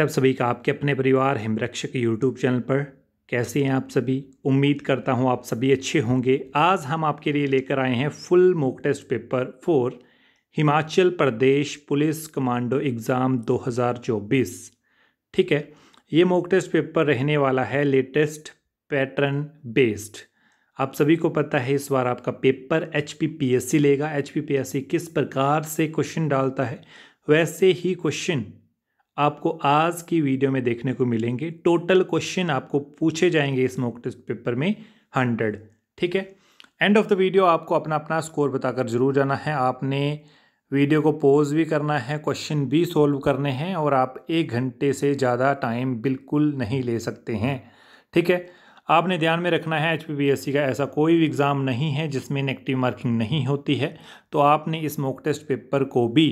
आप सभी का आपके अपने परिवार हिमरक्षक यूट्यूब चैनल पर कैसे हैं आप सभी उम्मीद करता हूं आप सभी अच्छे होंगे आज हम आपके लिए लेकर आए हैं full mock test paper for Himachal Pradesh police commando exam 2024 ठीक है ये मोक टेस्ट पेपर रहने वाला है लेटेस्ट पैटर्न बेस्ड आप सभी को पता है इस बार आपका पेपर एच लेगा एच किस प्रकार से क्वेश्चन डालता है वैसे ही क्वेश्चन आपको आज की वीडियो में देखने को मिलेंगे टोटल क्वेश्चन आपको पूछे जाएंगे इस मॉक टेस्ट पेपर में हंड्रेड ठीक है एंड ऑफ द वीडियो आपको अपना अपना स्कोर बताकर ज़रूर जाना है आपने वीडियो को पॉज भी करना है क्वेश्चन भी सॉल्व करने हैं और आप एक घंटे से ज़्यादा टाइम बिल्कुल नहीं ले सकते हैं ठीक है आपने ध्यान में रखना है एच का ऐसा कोई भी एग्ज़ाम नहीं है जिसमें नेगेटिव मार्किंग नहीं होती है तो आपने इस मॉक टेस्ट पेपर को भी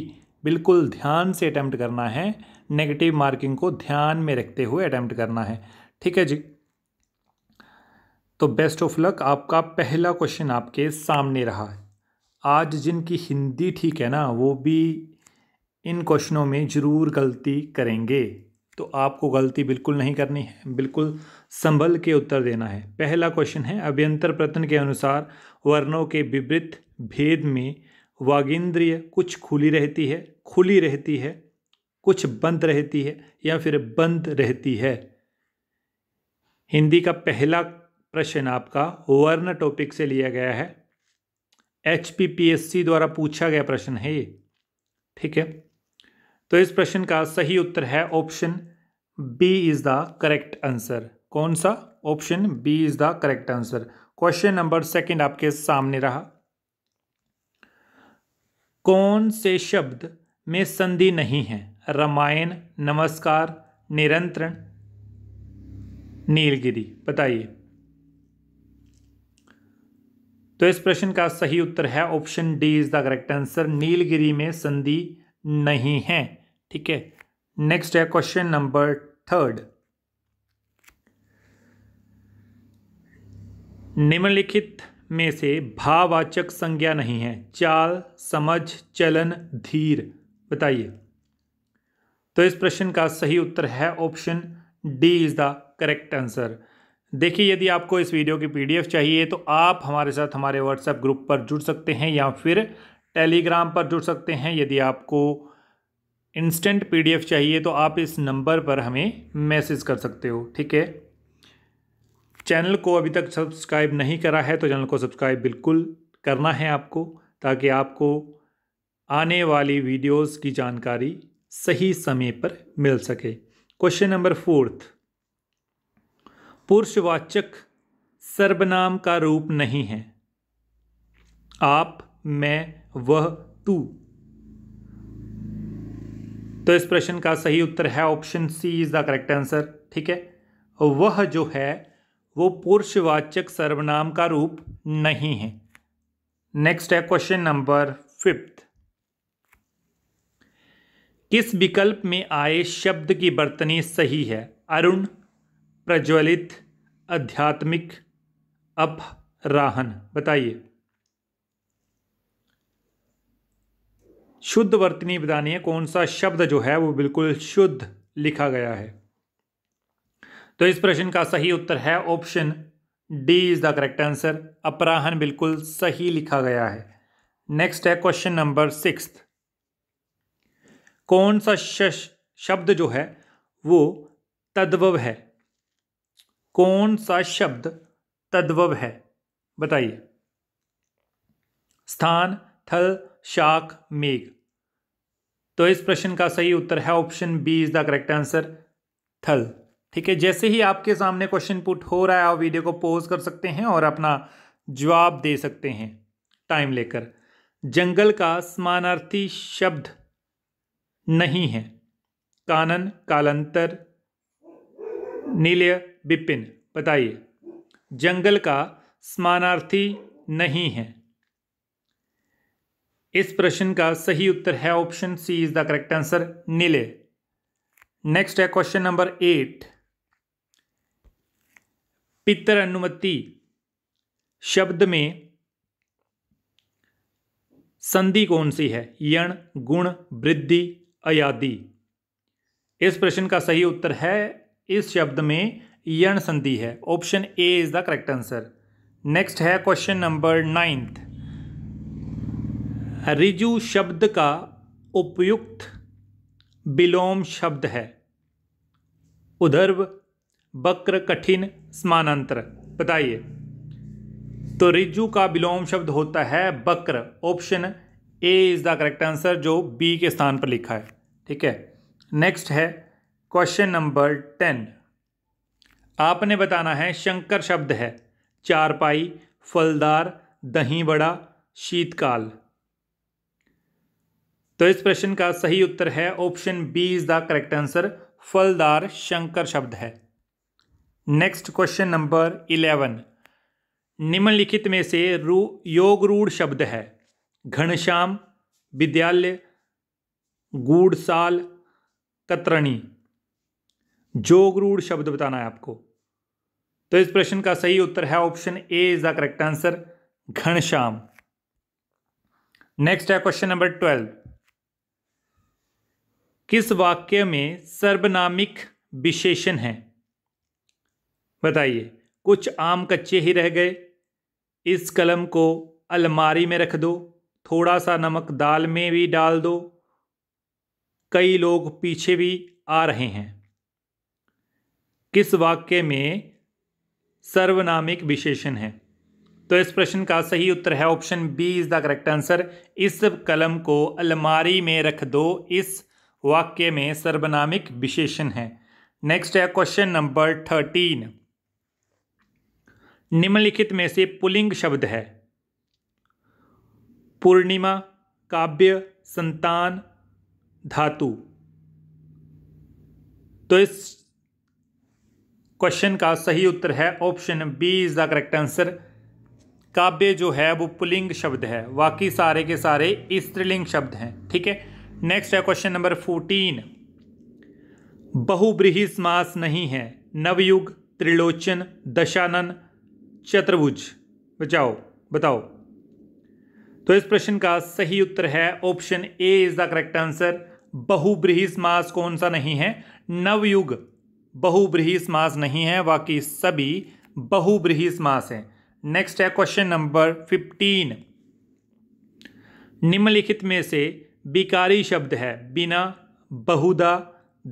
बिल्कुल ध्यान से अटैम्प्ट करना है नेगेटिव मार्किंग को ध्यान में रखते हुए अटैम्प्ट करना है ठीक है जी तो बेस्ट ऑफ लक आपका पहला क्वेश्चन आपके सामने रहा है आज जिनकी हिंदी ठीक है ना वो भी इन क्वेश्चनों में ज़रूर गलती करेंगे तो आपको गलती बिल्कुल नहीं करनी है बिल्कुल संभल के उत्तर देना है पहला क्वेश्चन है अभ्यंतर प्रतन के अनुसार वर्णों के विपरीत भेद में वागिंद्रिय कुछ खुली रहती है खुली रहती है कुछ बंद रहती है या फिर बंद रहती है हिंदी का पहला प्रश्न आपका वर्ण टॉपिक से लिया गया है एच द्वारा पूछा गया प्रश्न है ये ठीक है तो इस प्रश्न का सही उत्तर है option B is the correct answer कौन सा option B is the correct answer question number second आपके सामने रहा कौन से शब्द में संधि नहीं है रामायण नमस्कार निरंतरण नीलगिरी बताइए तो इस प्रश्न का सही उत्तर है option D is the correct answer नीलगिरी में संधि नहीं है ठीक है नेक्स्ट है क्वेश्चन नंबर थर्ड निम्नलिखित में से भाववाचक संज्ञा नहीं है चाल समझ चलन धीर बताइए तो इस प्रश्न का सही उत्तर है option D is the correct answer देखिए यदि आपको इस वीडियो की पीडीएफ चाहिए तो आप हमारे साथ हमारे व्हाट्सएप ग्रुप पर जुड़ सकते हैं या फिर टेलीग्राम पर जुड़ सकते हैं यदि आपको इंस्टेंट पीडीएफ चाहिए तो आप इस नंबर पर हमें मैसेज कर सकते हो ठीक है चैनल को अभी तक सब्सक्राइब नहीं करा है तो चैनल को सब्सक्राइब बिल्कुल करना है आपको ताकि आपको आने वाली वीडियोज़ की जानकारी सही समय पर मिल सके क्वेश्चन नंबर फोर्थ पुरुषवाचक सर्वनाम का रूप नहीं है आप मैं वह तू तो इस प्रश्न का सही उत्तर है option C is the correct answer ठीक है वह जो है वो पुरुषवाचक सर्वनाम का रूप नहीं है नेक्स्ट है क्वेश्चन नंबर फिफ्थ किस विकल्प में आए शब्द की बर्तनी सही है अरुण प्रज्वलित आध्यात्मिक अपराहन बताइए शुद्ध वर्तनी बतानी है कौन सा शब्द जो है वो बिल्कुल शुद्ध लिखा गया है तो इस प्रश्न का सही उत्तर है option D is the correct answer अपराहन बिल्कुल सही लिखा गया है नेक्स्ट है क्वेश्चन नंबर सिक्स कौन सा शश शब्द जो है वो तद्भव है कौन सा शब्द तद्भव है बताइए स्थान थल शाख मेघ तो इस प्रश्न का सही उत्तर है option B is the correct answer थल ठीक है जैसे ही आपके सामने क्वेश्चन पुट हो रहा है आप वीडियो को पोज कर सकते हैं और अपना जवाब दे सकते हैं टाइम लेकर जंगल का समानार्थी शब्द नहीं है कानन कालंतर नील विपिन बताइए जंगल का समानार्थी नहीं है इस प्रश्न का सही उत्तर है option C is the correct answer नीले नेक्स्ट है क्वेश्चन नंबर एट पितर अनुमति शब्द में संधि कौन सी है यण गुण वृद्धि अयादी इस प्रश्न का सही उत्तर है इस शब्द में यण संधि है option A is the correct answer next है क्वेश्चन नंबर नाइन्थ रिजु शब्द का उपयुक्त विलोम शब्द है उधर्व वक्र कठिन समानांतर बताइए तो रिजु का विलोम शब्द होता है बक्र option A is the correct answer जो बी के स्थान पर लिखा है ठीक है नेक्स्ट है क्वेश्चन नंबर टेन आपने बताना है शंकर शब्द है चारपाई फलदार दही बड़ा शीतकाल तो इस प्रश्न का सही उत्तर है option B is the correct answer फलदार शंकर शब्द है नेक्स्ट क्वेश्चन नंबर इलेवन निम्नलिखित में से रू योग रूढ़ शब्द है घनश्याम विद्यालय गूढ़साल कतरणी जोगरूढ़ शब्द बताना है आपको तो इस प्रश्न का सही उत्तर है option A is the correct answer घनश्याम नेक्स्ट है क्वेश्चन नंबर ट्वेल्व किस वाक्य में सर्वनामिक विशेषण है बताइए कुछ आम कच्चे ही रह गए इस कलम को अलमारी में रख दो थोड़ा सा नमक दाल में भी डाल दो कई लोग पीछे भी आ रहे हैं किस वाक्य में सर्वनामिक विशेषण है तो इस प्रश्न का सही उत्तर है option B is the correct answer इस कलम को अलमारी में रख दो इस वाक्य में सर्वनामिक विशेषण है नेक्स्ट है क्वेश्चन नंबर थर्टीन निम्नलिखित में से पुलिंग शब्द है पूर्णिमा काव्य संतान धातु तो इस क्वेश्चन का सही उत्तर है option B is the correct answer काव्य जो है वो पुलिंग शब्द है बाकी सारे के सारे स्त्रीलिंग शब्द हैं ठीक है नेक्स्ट है क्वेश्चन नंबर फोर्टीन बहुब्रीही समास नहीं है नवयुग त्रिलोचन दशानन चतुर्भुज बचाओ बताओ तो इस प्रश्न का सही उत्तर है option A is the correct answer बहुब्रीही मास कौन सा नहीं है नवयुग बहुब्रीही मास नहीं है बाकी सभी बहुब्रीही मास हैं नेक्स्ट है क्वेश्चन नंबर फिफ्टीन निम्नलिखित में से बिकारी शब्द है बिना बहुदा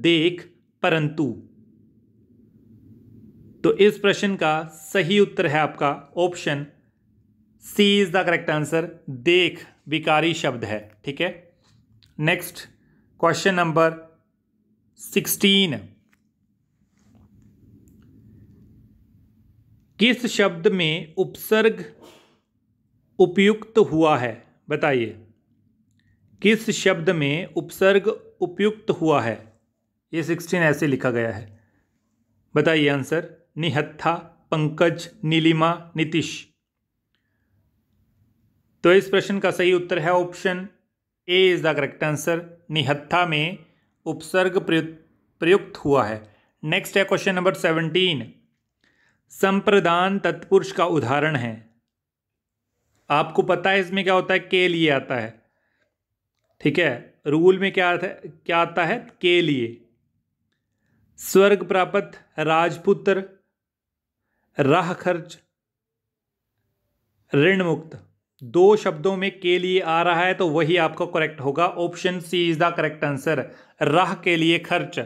देख परंतु तो इस प्रश्न का सही उत्तर है आपका option C is the correct answer देख विकारी शब्द है ठीक है नेक्स्ट क्वेश्चन नंबर सिक्सटीन किस शब्द में उपसर्ग उपयुक्त हुआ है बताइए किस शब्द में उपसर्ग उपयुक्त हुआ है ये सिक्सटीन ऐसे लिखा गया है बताइए आंसर निहत्था पंकज नीलिमा नीतीश तो इस प्रश्न का सही उत्तर है option A is the correct answer निहत्था में उपसर्ग प्रयुक्त हुआ है नेक्स्ट है क्वेश्चन नंबर सेवनटीन संप्रदान तत्पुरुष का उदाहरण है आपको पता है इसमें क्या होता है के लिए आता है ठीक है रूल में क्या आता है क्या आता है के लिए स्वर्ग प्राप्त राजपुत्र राह खर्च ऋण मुक्त दो शब्दों में के लिए आ रहा है तो वही आपको करेक्ट होगा option C is the correct answer राह के लिए खर्च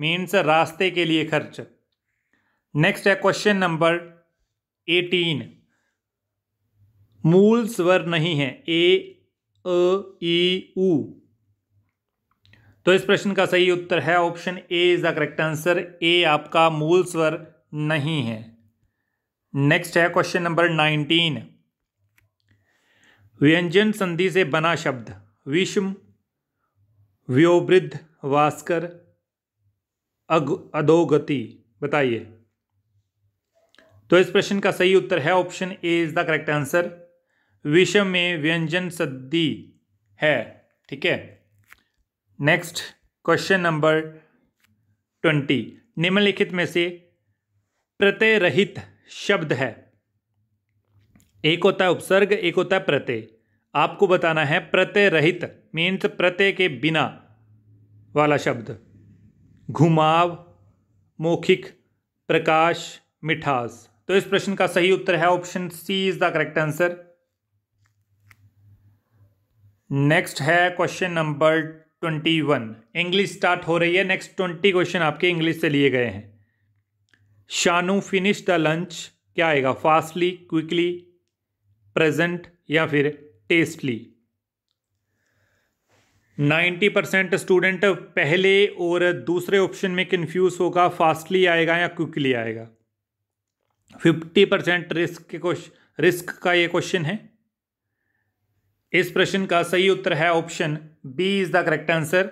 मीन्स रास्ते के लिए खर्च नेक्स्ट है क्वेश्चन नंबर एटीन मूल स्वर नहीं है ए अ ई उ तो इस प्रश्न का सही उत्तर है option A is the correct answer ए आपका मूल स्वर नहीं है नेक्स्ट है क्वेश्चन नंबर नाइनटीन व्यंजन संधि से बना शब्द विषम व्योवृद्ध वास्कर अग अधोगति बताइए तो इस प्रश्न का सही उत्तर है option A is the correct answer विषम में व्यंजन संधि है ठीक है नेक्स्ट क्वेश्चन नंबर ट्वेंटी निम्नलिखित में से प्रत्यय रहित शब्द है एक होता है उपसर्ग एक होता है प्रत्यय आपको बताना है प्रत्यय रहित मीन्स प्रत्यय के बिना वाला शब्द घुमाव मौखिक प्रकाश मिठास तो इस प्रश्न का सही उत्तर है option C is the correct answer next है question number twenty one English start हो रही है नेक्स्ट ट्वेंटी क्वेश्चन आपके इंग्लिश से लिए गए हैं शानू फिनिश द लंच क्या आएगा फास्टली क्विकली प्रेजेंट या फिर टेस्टली 90 परसेंट स्टूडेंट पहले और दूसरे ऑप्शन में कंफ्यूज होगा फास्टली आएगा या क्विकली आएगा 50 परसेंट रिस्क के रिस्क का ये क्वेश्चन है इस प्रश्न का सही उत्तर है option B is the correct answer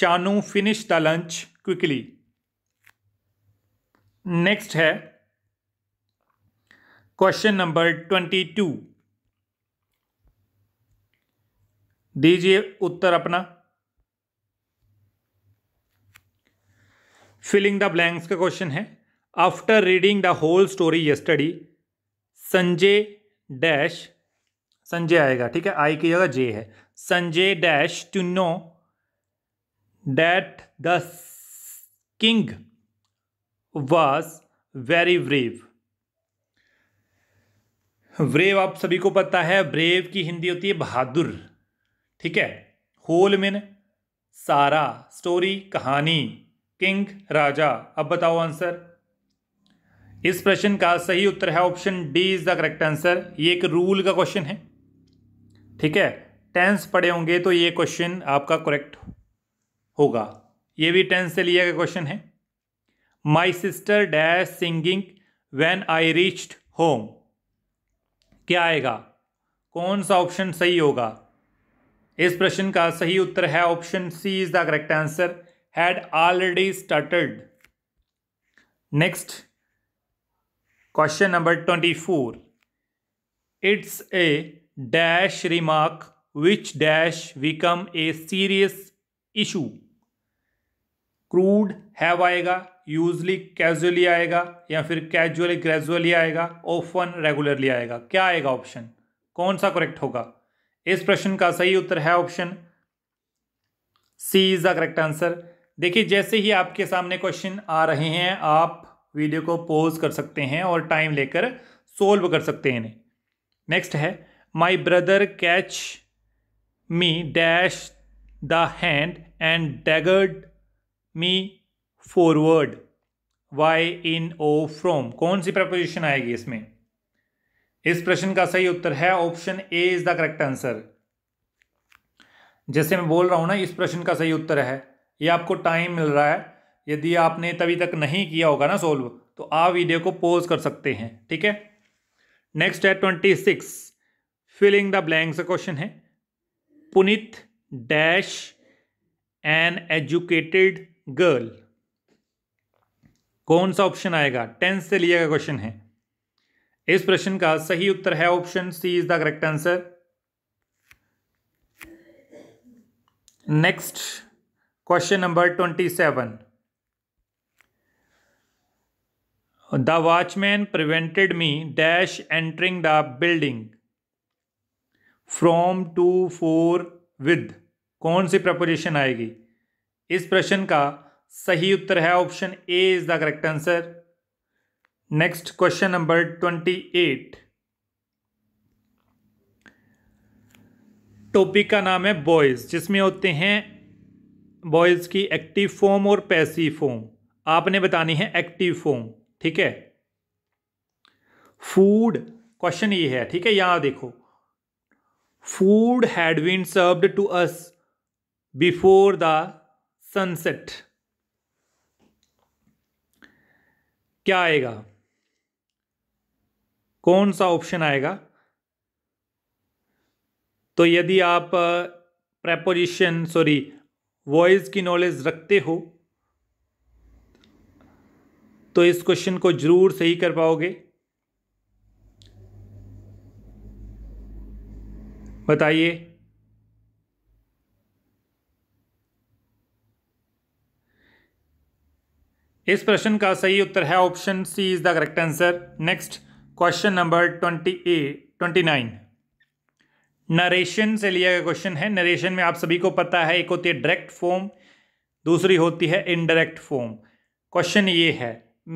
Shanu finish the lunch quickly next है क्वेश्चन नंबर ट्वेंटी टू दीजिए उत्तर अपना फिलिंग द ब्लैंक्स का क्वेश्चन है after reading the whole story yesterday Sanjay dash Sanjay आएगा ठीक है आई की जगह जे है Sanjay dash to know that the king was very brave brave आप सभी को पता है ब्रेव की हिंदी होती है बहादुर ठीक है होल मिन सारा स्टोरी कहानी किंग राजा अब बताओ आंसर इस प्रश्न का सही उत्तर है option D is the correct answer ये एक रूल का क्वेश्चन है ठीक है टेंस पढ़े होंगे तो ये क्वेश्चन आपका करेक्ट होगा ये भी टेंस से लिया गया क्वेश्चन है my sister dash singing when I reached home क्या आएगा कौन सा ऑप्शन सही होगा इस प्रश्न का सही उत्तर है option C is the correct answer had already started next question number twenty four it's a dash remark which dash become a serious issue could have आएगा यूजली कैजुअली आएगा या फिर कैजुअली ग्रेजुअली आएगा ओफन रेगुलरली आएगा क्या आएगा option कौन सा करेक्ट होगा इस प्रश्न का सही उत्तर है option C is the correct answer देखिए जैसे ही आपके सामने क्वेश्चन आ रहे हैं आप वीडियो को पॉज कर सकते हैं और टाइम लेकर सोल्व कर सकते हैं नेक्स्ट है my brother catch me dash the hand and dragged me forward by in of from कौन सी प्रपोजिशन आएगी इसमें इस प्रश्न का सही उत्तर है option A is the correct answer जैसे मैं बोल रहा हूँ ना इस प्रश्न का सही उत्तर है ये आपको टाइम मिल रहा है यदि आपने तभी तक नहीं किया होगा ना सोल्व तो आप वीडियो को पॉज कर सकते हैं ठीक है नेक्स्ट है twenty six filling the blanks question है Punit dash an educated girl कौन सा ऑप्शन आएगा टेंथ से लिया गया क्वेश्चन है इस प्रश्न का सही उत्तर है option C is the correct answer next question number twenty seven the watchman prevented me dash entering the building from to for with कौन सी प्रपोजिशन आएगी इस प्रश्न का सही उत्तर है option A is the correct answer next question number twenty eight topic का नाम है बॉयज़ जिसमें होते हैं बॉयज़ की एक्टिव फॉर्म और पैसिव फॉर्म आपने बतानी है एक्टिव फॉर्म ठीक है फूड क्वेश्चन ये है ठीक है यहां देखो food had been served to us before the sunset क्या आएगा कौन सा ऑप्शन आएगा तो यदि आप प्रेपोजिशन सॉरी वॉइस की नॉलेज रखते हो तो इस क्वेश्चन को जरूर सही कर पाओगे बताइए इस प्रश्न का सही उत्तर है option C is the correct answer next question number twenty a twenty nine narration से लिया गया क्वेश्चन है नरेशन में आप सभी को पता है एक होती है डायरेक्ट फॉर्म दूसरी होती है इनडायरेक्ट फॉर्म क्वेश्चन ये है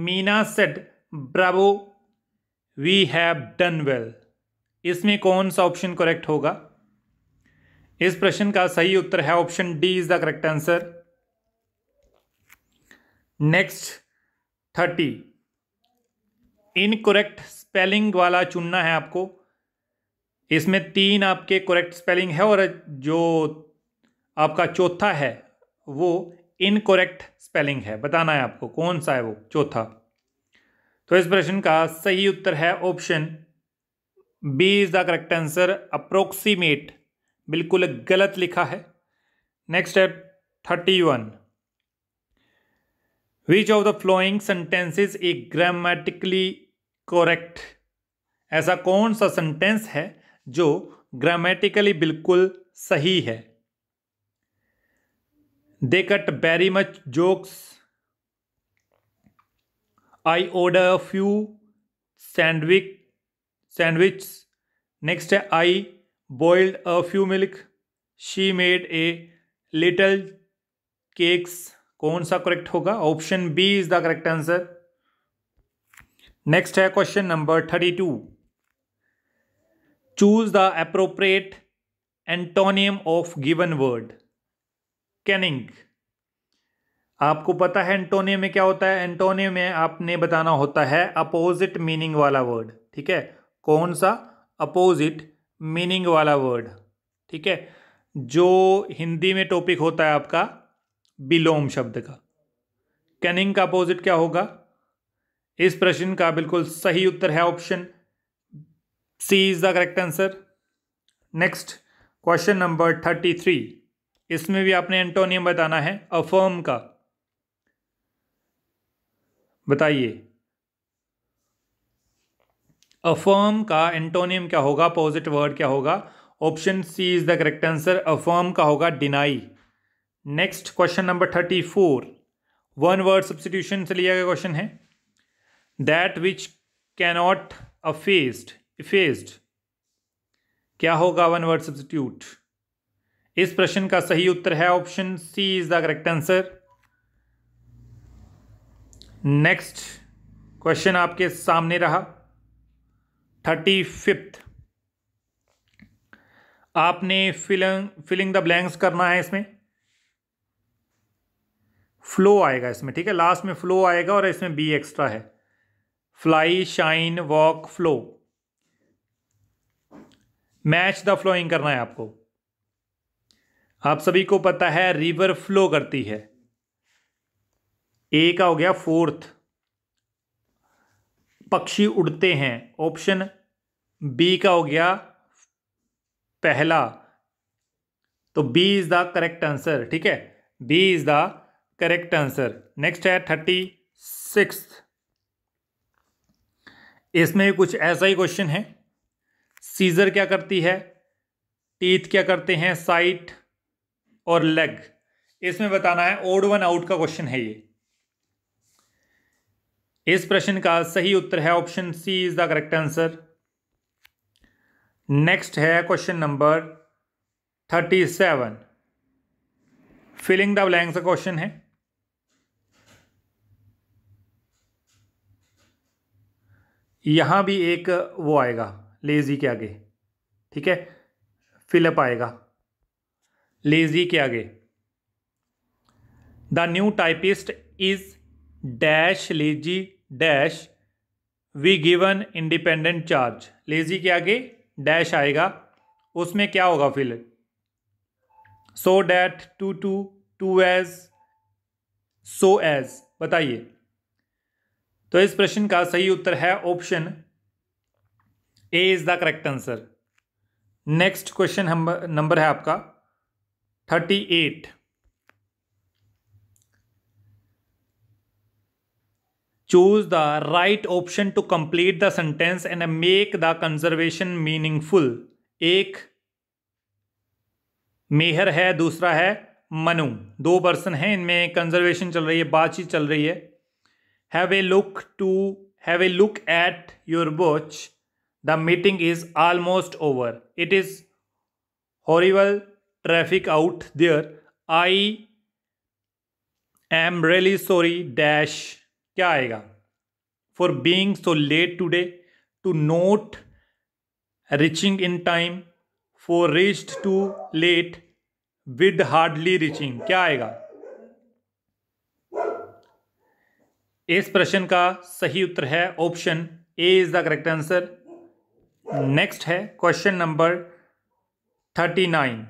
Meena said bravo we have done well इसमें कौन सा ऑप्शन करेक्ट होगा इस प्रश्न का सही उत्तर है option D is the correct answer next thirty incorrect spelling वाला चुनना है आपको इसमें तीन आपके करेक्ट स्पेलिंग है और जो आपका चौथा है वो इनकोरेक्ट स्पेलिंग है बताना है आपको कौन सा है वो चौथा तो इस प्रश्न का सही उत्तर है option B is the correct answer approximate बिल्कुल गलत लिखा है नेक्स्ट है thirty one which of the following sentences a grammatically correct ऐसा कौन सा सेंटेंस है जो ग्रामेटिकली बिल्कुल सही है they cut very much jokes I order a few sandwich sandwich next है I boiled a few milk she made a little cakes कौन सा करेक्ट होगा option B is the correct answer next है question number thirty two choose the appropriate antonym of given word cunning आपको पता है antonym में क्या होता है एंटोनियम में आपने बताना होता है अपोजिट मीनिंग वाला वर्ड ठीक है कौन सा अपोजिट मीनिंग वाला वर्ड ठीक है जो हिंदी में टॉपिक होता है आपका विलोम शब्द का कैनिंग का अपोजिट क्या होगा इस प्रश्न का बिल्कुल सही उत्तर है option C is the correct answer next question number thirty three इसमें भी आपने एंटोनियम बताना है अफर्म का बताइए अफर्म का एंटोनियम क्या होगा पॉजिटिव वर्ड क्या होगा option C is the correct answer affirm का होगा deny next question number thirty four one word substitution से लिया गया क्वेश्चन है that which cannot effaced effaced क्या होगा वन वर्ड सब्सिट्यूट इस प्रश्न का सही उत्तर है option C is the correct answer next question आपके सामने रहा थर्टी फिफ्थ आपने फिलिंग फिलिंग द ब्लैंक्स करना है इसमें फ्लो आएगा इसमें ठीक है लास्ट में फ्लो आएगा और इसमें बी एक्स्ट्रा है fly shine walk flow match the following करना है आपको आप सभी को पता है रिवर फ्लो करती है ए का हो गया फोर्थ पक्षी उड़ते हैं ऑप्शन बी का हो गया पहला तो B is the correct answer ठीक है B is the correct answer next है थर्टी सिक्स इसमें कुछ ऐसा ही क्वेश्चन है सीजर क्या करती है टीथ क्या करते हैं साइट और लेग इसमें बताना है ओड वन आउट का क्वेश्चन है ये इस प्रश्न का सही उत्तर है option C is the correct answer next है question number thirty seven filling the blanks का क्वेश्चन है यहाँ भी एक वो आएगा लेज़ी के आगे ठीक है फिलअप आएगा लेज़ी के आगे the new typist is dash lazy dash we given independent charge lazy के आगे डैश आएगा उसमें क्या होगा fill so that too to too as so as बताइए तो इस प्रश्न का सही उत्तर है option A is the correct answer next question number है आपका thirty eight choose the right option to complete the sentence and make the conversation meaningful एक मेहर है दूसरा है मनु दो पर्सन है इनमें कंजर्वेशन चल रही है बातचीत चल रही है have a look to have a look at your watch. The meeting is almost over. It is horrible traffic out there. I am really sorry dash क्या आएगा for being so late today to note reaching in time for reached too late with hardly reaching क्या आएगा इस प्रश्न का सही उत्तर है option A is the correct answer next है क्वेश्चन नंबर थर्टी नाइन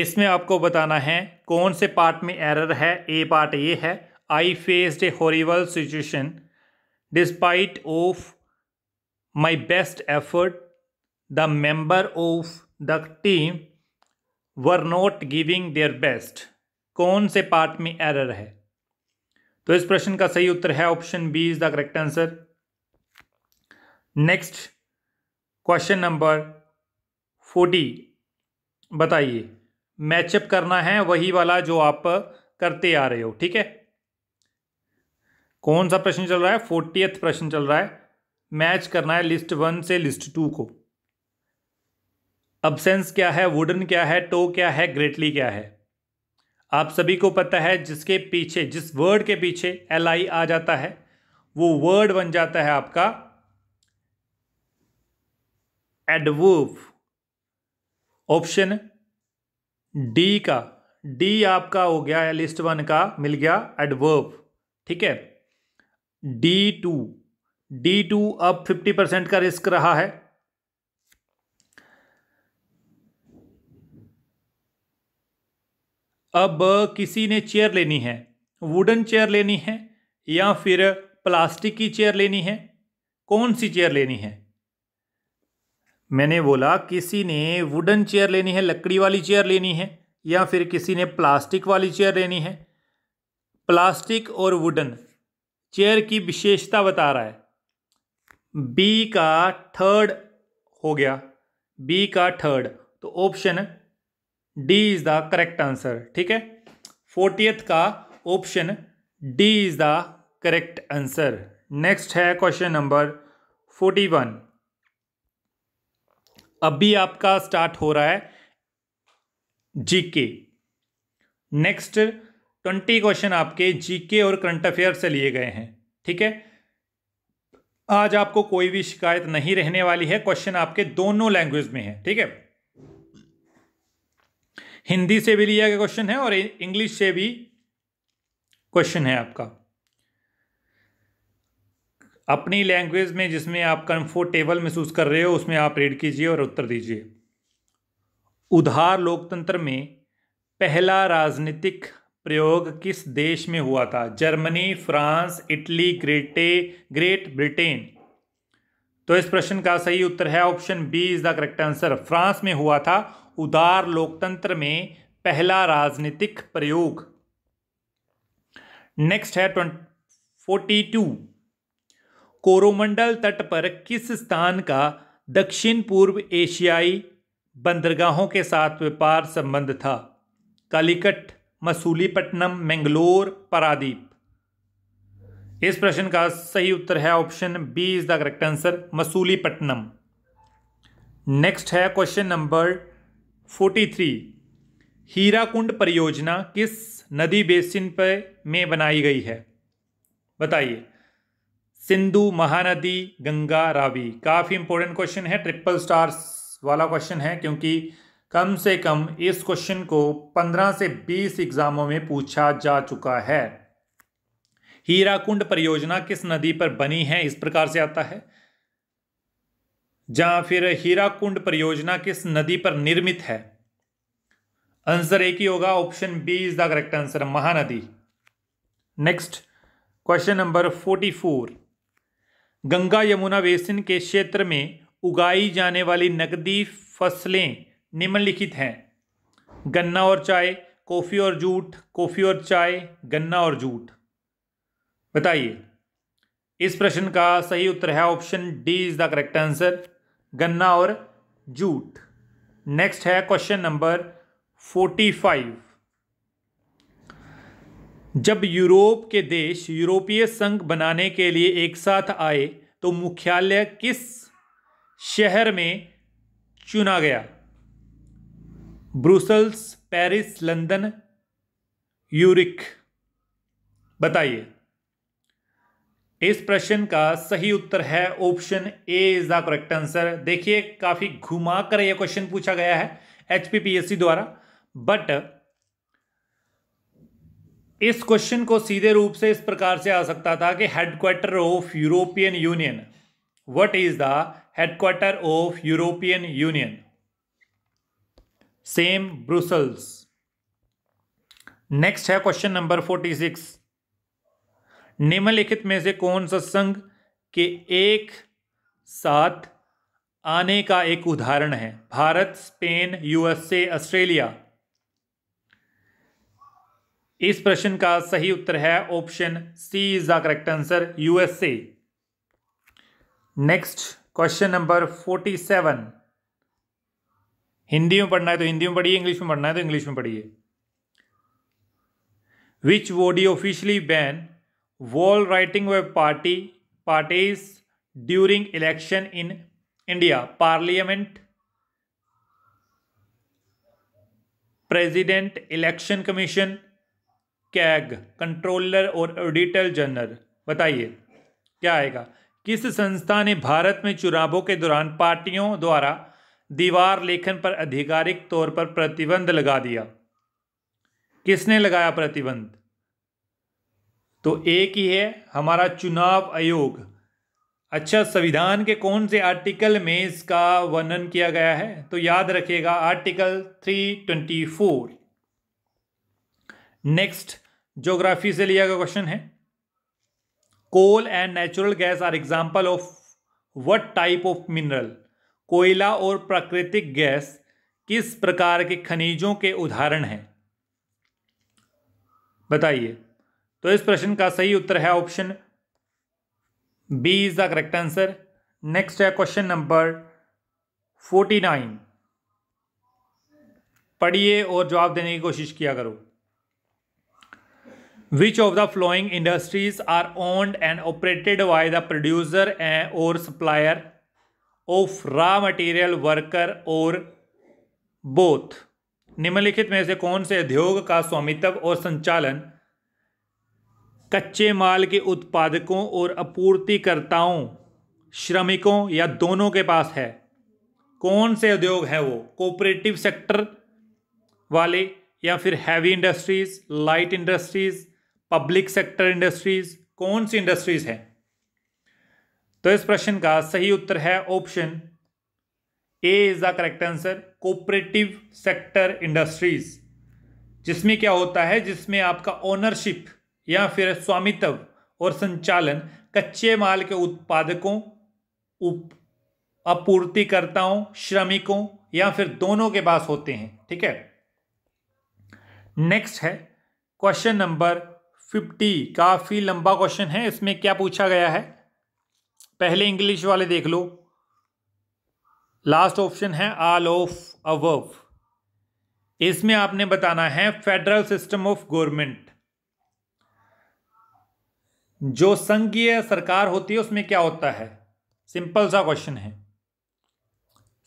इसमें आपको बताना है कौन से पार्ट में एरर है ए पार्ट ये है I faced a horrible situation despite of my best effort the member of the team were not giving their best कौन से पार्ट में एरर है तो इस प्रश्न का सही उत्तर है option B is the correct answer next question number forty बताइए मैचअप करना है वही वाला जो आप करते आ रहे हो ठीक है कौन सा प्रश्न चल रहा है फोर्टीएथ प्रश्न चल रहा है मैच करना है लिस्ट वन से लिस्ट टू को अबसेंस क्या है वुडन क्या है टो क्या है ग्रेटली क्या है आप सभी को पता है जिसके पीछे जिस वर्ड के पीछे एल आई आ जाता है वो वर्ड बन जाता है आपका एडवोव ऑप्शन डी का डी आपका हो गया है लिस्ट वन का मिल गया एडवर्व ठीक है डी टू डी टू अब फिफ्टी परसेंट का रिस्क रहा है अब किसी ने चेयर लेनी है वुडन चेयर लेनी है या फिर प्लास्टिक की चेयर लेनी है कौन सी चेयर लेनी है मैंने बोला किसी ने वुडन चेयर लेनी है लकड़ी वाली चेयर लेनी है या फिर किसी ने प्लास्टिक वाली चेयर लेनी है प्लास्टिक और वुडन चेयर की विशेषता बता रहा है बी का थर्ड हो गया बी का थर्ड तो option D is the correct answer ठीक है फोर्टियथ का option D is the correct answer next है क्वेश्चन नंबर फोर्टी वन अभी आपका स्टार्ट हो रहा है जीके नेक्स्ट ट्वेंटी क्वेश्चन आपके जीके और करंट अफेयर से लिए गए हैं ठीक है आज आपको कोई भी शिकायत नहीं रहने वाली है क्वेश्चन आपके दोनों लैंग्वेज में है ठीक है हिंदी से भी लिया गया क्वेश्चन है और इंग्लिश से भी क्वेश्चन है आपका अपनी लैंग्वेज में जिसमें आप कंफर्टेबल महसूस कर रहे हो उसमें आप रीड कीजिए और उत्तर दीजिए उधार लोकतंत्र में पहला राजनीतिक प्रयोग किस देश में हुआ था Germany France Italy great great Britain तो इस प्रश्न का सही उत्तर है option B is the correct answer France में हुआ था उदार लोकतंत्र में पहला राजनीतिक प्रयोग नेक्स्ट है फोर्टी टू कोरोमंडल तट पर किस स्थान का दक्षिण पूर्व एशियाई बंदरगाहों के साथ व्यापार संबंध था कालीकट मसूलीपट्टनम मैंगलोर पारादीप इस प्रश्न का सही उत्तर है option B is the correct answer Masulipatnam next है question number forty three Hirakud परियोजना किस नदी बेसिन पर में बनाई गई है बताइए सिंधु महानदी गंगा रावी काफ़ी इंपॉर्टेंट क्वेश्चन है ट्रिपल स्टार वाला क्वेश्चन है क्योंकि कम से कम इस क्वेश्चन को पंद्रह से बीस एग्जामों में पूछा जा चुका है हीराकुंड परियोजना किस नदी पर बनी है इस प्रकार से आता है जहां फिर हीराकुंड परियोजना किस नदी पर निर्मित है आंसर एक ही होगा option B is the correct answer Mahanadi next question number forty four Ganga Yamuna basin के क्षेत्र में उगाई जाने वाली नकदी फसलें निम्नलिखित हैं गन्ना और चाय कॉफ़ी और जूट कॉफ़ी और चाय गन्ना और जूट बताइए इस प्रश्न का सही उत्तर है option D is the correct answer गन्ना और जूट नेक्स्ट है क्वेश्चन नंबर फोर्टी फाइव जब यूरोप के देश यूरोपीय संघ बनाने के लिए एक साथ आए तो मुख्यालय किस शहर में चुना गया ब्रुसल्स पेरिस लंदन यूरिक बताइए इस प्रश्न का सही उत्तर है option A is the correct answer देखिए काफी घुमा कर यह क्वेश्चन पूछा गया है एचपीपीएससी द्वारा बट इस क्वेश्चन को सीधे रूप से इस प्रकार से आ सकता था कि headquarter of European Union what is the headquarter of European Union same Brussels next है क्वेश्चन नंबर फोर्टी सिक्स निम्नलिखित में से कौन सा संघ के एक साथ आने का एक उदाहरण है भारत स्पेन यूएसए ऑस्ट्रेलिया इस प्रश्न का सही उत्तर है option C is the correct answer USA next question number forty seven Hindi में पढ़ना है तो हिंदी में पढ़िए इंग्लिश में पढ़ना है तो इंग्लिश में पढ़िए which body officially ban wall writing by party parties during election in India parliament president election commission CAG controller और ऑडिटर जनरल बताइए क्या आएगा किस संस्था ने भारत में चुनावों के दौरान पार्टियों द्वारा दीवार लेखन पर आधिकारिक तौर पर प्रतिबंध लगा दिया किसने लगाया प्रतिबंध तो एक ही है हमारा चुनाव आयोग अच्छा संविधान के कौन से आर्टिकल में इसका वर्णन किया गया है तो याद रखिएगा आर्टिकल 324 नेक्स्ट ज्योग्राफी से लिया गया क्वेश्चन है coal and natural gas are example of what type of mineral कोयला और प्राकृतिक गैस किस प्रकार के खनिजों के उदाहरण हैं बताइए तो इस प्रश्न का सही उत्तर है option B is the correct answer next है क्वेश्चन नंबर फोर्टी नाइन पढ़िए और जवाब देने की कोशिश किया करो which of the following industries are owned and operated by the producer and और supplier of raw material worker और बोथ निम्नलिखित में से कौन से उद्योग का स्वामित्व और संचालन कच्चे माल के उत्पादकों और आपूर्तिकर्ताओं श्रमिकों या दोनों के पास है कौन से उद्योग है वो कोऑपरेटिव सेक्टर वाले या फिर heavy industries light industries public sector industries कौन सी इंडस्ट्रीज है तो इस प्रश्न का सही उत्तर है option A is the correct answer cooperative sector industries जिसमें क्या होता है जिसमें आपका ओनरशिप या फिर स्वामित्व और संचालन कच्चे माल के उत्पादकों उप आपूर्तिकर्ताओं श्रमिकों या फिर दोनों के पास होते हैं ठीक है नेक्स्ट है क्वेश्चन नंबर फिफ्टी काफ़ी लंबा क्वेश्चन है इसमें क्या पूछा गया है पहले इंग्लिश वाले देख लो लास्ट ऑप्शन है आल ऑफ अव इसमें आपने बताना है फेडरल सिस्टम ऑफ गवर्नमेंट जो संघीय सरकार होती है उसमें क्या होता है सिंपल सा क्वेश्चन है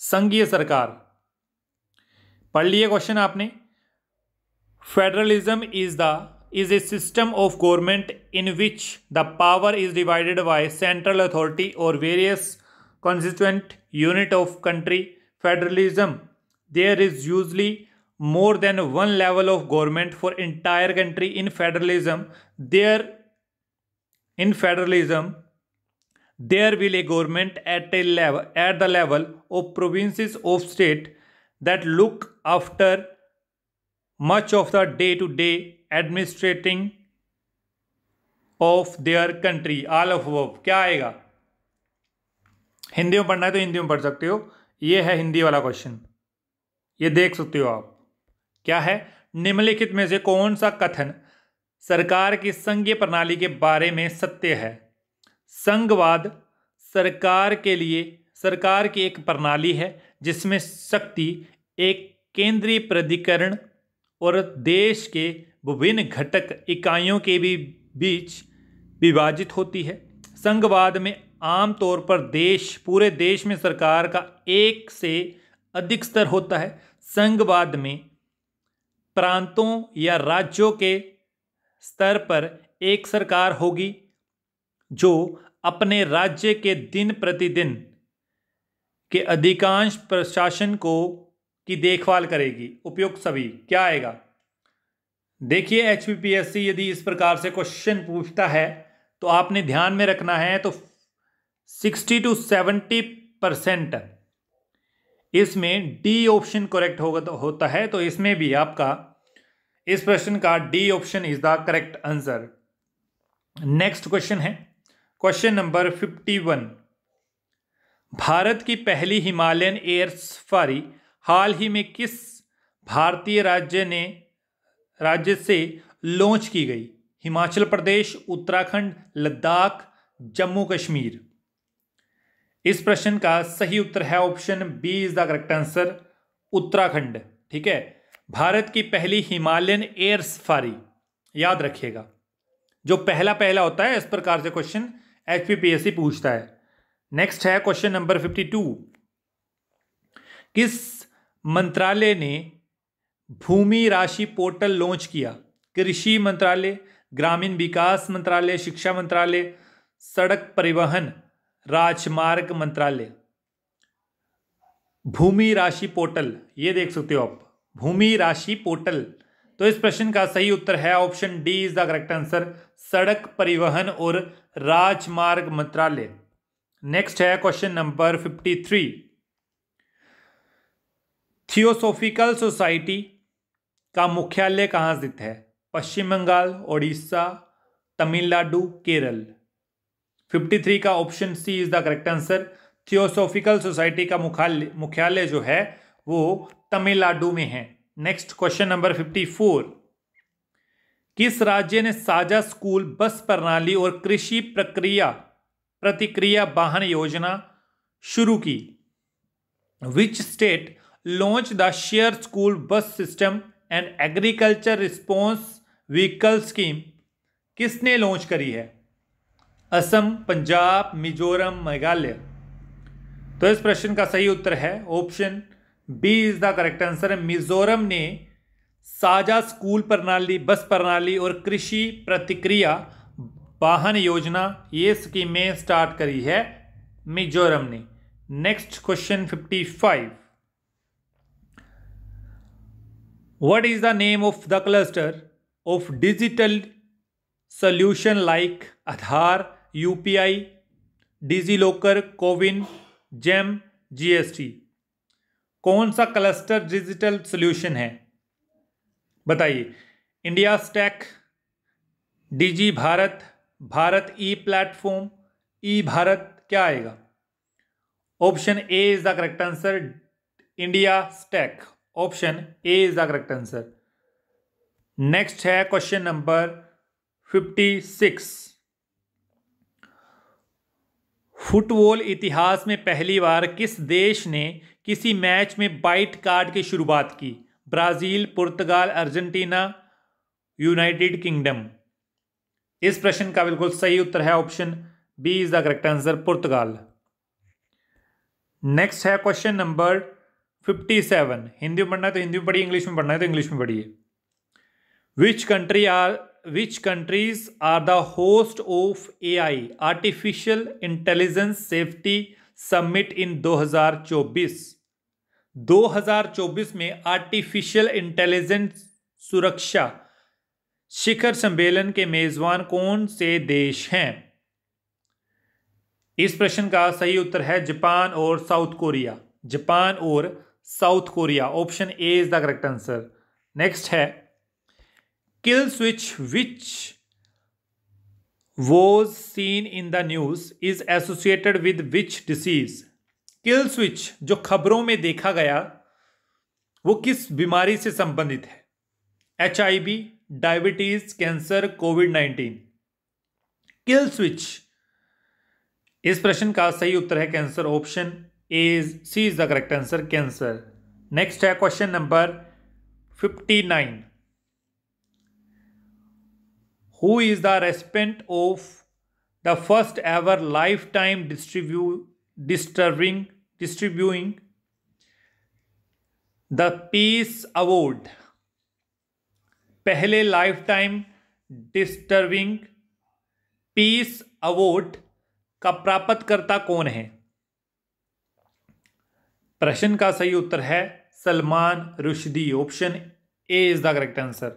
संघीय सरकार पढ़ लिए क्वेश्चन आपने federalism is the is a system of government in which the power is divided by central authority और various constituent unit of country federalism there is usually more than one level of government for entire country in federalism there in federalism there will a government at a level at the level of provinces of state that look after much of the day to day administrating of their country all of वो क्या आएगा हिंदी में पढ़ना है तो हिंदी में पढ़ सकते हो ये है हिंदी वाला क्वेश्चन ये देख सकते हो आप क्या है निम्नलिखित में से कौन सा कथन सरकार की संघीय प्रणाली के बारे में सत्य है संघवाद सरकार के लिए सरकार की एक प्रणाली है जिसमें शक्ति एक केंद्रीय प्राधिकरण और देश के विभिन्न घटक इकाइयों के भी बीच विभाजित होती है संघवाद में आमतौर पर देश पूरे देश में सरकार का एक से अधिक स्तर होता है संघवाद में प्रांतों या राज्यों के स्तर पर एक सरकार होगी जो अपने राज्य के दिन प्रतिदिन के अधिकांश प्रशासन को की देखभाल करेगी उपयुक्त सभी क्या आएगा देखिए एच यदि इस प्रकार से क्वेश्चन पूछता है तो आपने ध्यान में रखना है तो सिक्सटी टू सेवेंटी परसेंट इसमें डी ऑप्शन करेक्ट होगा तो होता है तो इसमें भी आपका इस प्रश्न का D option is the correct answer next question है question number fifty one Bharat की पहली हिमालयन एयर सफारी हाल ही में किस भारतीय राज्य ने राज्य से लॉन्च की गई हिमाचल प्रदेश उत्तराखंड लद्दाख जम्मू कश्मीर इस प्रश्न का सही उत्तर है option B is the correct answer Uttarakhand ठीक है भारत की पहली हिमालयन एयर सफारी याद रखिएगा जो पहला पहला होता है इस प्रकार से क्वेश्चन एच पूछता है नेक्स्ट है क्वेश्चन नंबर फिफ्टी टू किस मंत्रालय ने भूमि राशि पोर्टल लॉन्च किया कृषि मंत्रालय ग्रामीण विकास मंत्रालय शिक्षा मंत्रालय सड़क परिवहन राजमार्ग मंत्रालय भूमि राशि पोर्टल ये देख सकते हो आप भूमि राशि पोर्टल तो इस प्रश्न का सही उत्तर है option D is the correct answer सड़क परिवहन और राजमार्ग मंत्रालय नेक्स्ट है question number fifty three theosophical society का मुख्यालय कहाँ स्थित है पश्चिम बंगाल ओडिशा तमिलनाडु केरल फिफ्टी थ्री का option C is the correct answer theosophical society का मुख्यालय मुख्यालय जो है वो तमिलनाडु में है next question number fifty four किस राज्य ने साझा स्कूल बस प्रणाली और कृषि प्रक्रिया प्रतिक्रिया वाहन योजना शुरू की which state launch the share school bus system and agriculture response vehicle scheme किसने लॉन्च करी है असम पंजाब मिजोरम मेघालय तो इस प्रश्न का सही उत्तर है option B is the correct answer Mizoram ने साझा स्कूल प्रणाली बस प्रणाली और कृषि प्रतिक्रिया वाहन योजना ये स्कीमें स्टार्ट करी है मिजोरम ने next question fifty five what is the name the cluster of digital solution like Aadhaar U P I DigiLocker CoWIN GeM G S T कौन सा क्लस्टर डिजिटल सोल्यूशन है बताइए India stack digi Bharat Bharat e platform e Bharat क्या आएगा option A is the correct answer India stack option A is the correct answer next है question number fifty six football इतिहास में पहली बार किस देश ने किसी मैच में बाइट कार्ड की शुरुआत की Brazil Portugal Argentina United Kingdom इस प्रश्न का बिल्कुल सही उत्तर है option B is the correct answer Portugal next है question number fifty seven Hindi में पढ़ना है तो हिंदी में पढ़िए इंग्लिश में पढ़ना है तो इंग्लिश में पढ़िए which country are which countries are the host of A I artificial intelligence safety summit in दो हजार चौबीस 2024 में आर्टिफिशियल इंटेलिजेंस सुरक्षा शिखर सम्मेलन के मेजबान कौन से देश हैं इस प्रश्न का सही उत्तर है जापान और साउथ कोरिया जापान और South Korea option A is the correct answer next है kill switch which was seen in the news is associated with which disease kill switch जो खबरों में देखा गया वो किस बीमारी से संबंधित है H diabetes cancer COVID nineteen kill switch इस प्रश्न का सही उत्तर है cancer option as C is the correct answer cancer next है question number fifty nine who is the recipient of the first ever lifetime distribute disturbing distributing the peace award पहले lifetime disturbing peace award का प्राप्तकर्ता कौन है प्रश्न का सही उत्तर है Salman Rushdie option A is the correct answer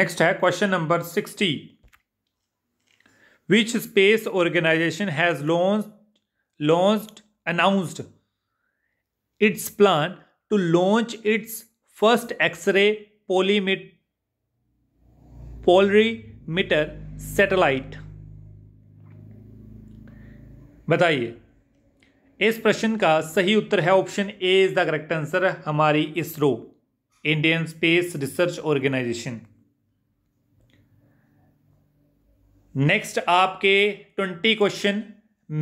next है question number sixty which space organisation has launch launched announced its plan to launch its first X-ray polymet- polarimeter satellite. बताइए इस प्रश्न का सही उत्तर है option A is the correct answer हमारी ISRO Indian space research organisation next आपके twenty question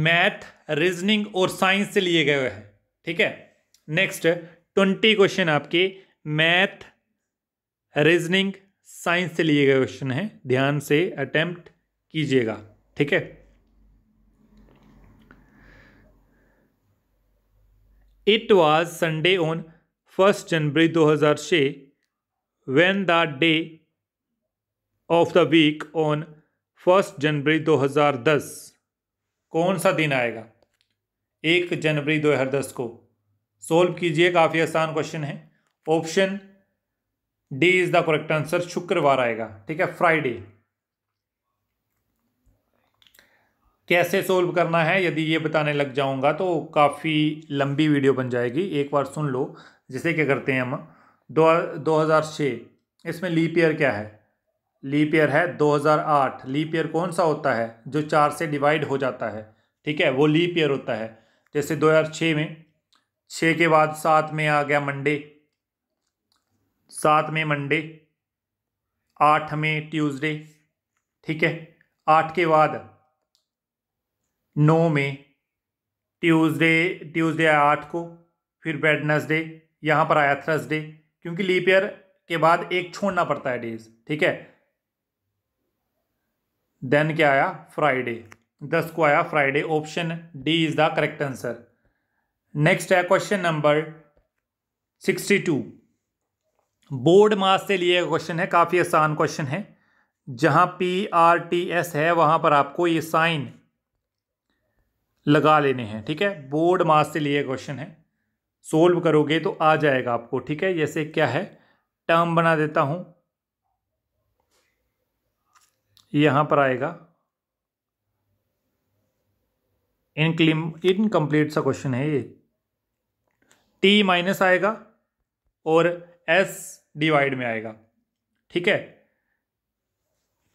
math reasoning और साइंस से लिए गए हैं ठीक है नेक्स्ट ट्वेंटी क्वेश्चन आपके मैथ रीजनिंग साइंस से लिए गए क्वेश्चन हैं ध्यान से अटेम्प्ट कीजिएगा ठीक है it was Sunday on first January 2006 when the day of the week on first January 2010 कौन सा दिन आएगा एक जनवरी 2010 को सोल्व कीजिए काफ़ी आसान क्वेश्चन है option D is the correct answer शुक्रवार आएगा ठीक है फ्राइडे कैसे सोल्व करना है यदि ये बताने लग जाऊंगा तो काफ़ी लंबी वीडियो बन जाएगी एक बार सुन लो जिसे क्या करते हैं हम दो हज़ार छः इसमें लीप ईयर क्या है लीप ईयर है 2008 लीप ईयर कौन सा होता है जो चार से डिवाइड हो जाता है ठीक है वो लीप ईयर होता है जैसे 2006 में छः के बाद सात में आ गया मंडे सात में मंडे आठ में ट्यूसडे ठीक है आठ के बाद नौ में ट्यूसडे ट्यूसडे आया आठ को फिर वेडनसडे यहाँ पर आया थर्सडे क्योंकि लीप ईयर के बाद एक छोड़ना पड़ता है डेज ठीक है देन क्या आया फ्राइडे दस को आया Friday option D is the correct answer next है question number sixty two board maths से लिए क्वेश्चन है काफ़ी आसान क्वेश्चन है जहाँ पी आर टी एस है वहाँ पर आपको ये साइन लगा लेने हैं ठीक है बोर्ड मास से लिए क्वेश्चन है सोल्व करोगे तो आ जाएगा आपको ठीक है जैसे क्या है टर्म बना देता हूँ यहाँ पर आएगा इनक्लिम इनकम्प्लीट सा क्वेश्चन है ये टी माइनस आएगा और एस डिवाइड में आएगा ठीक है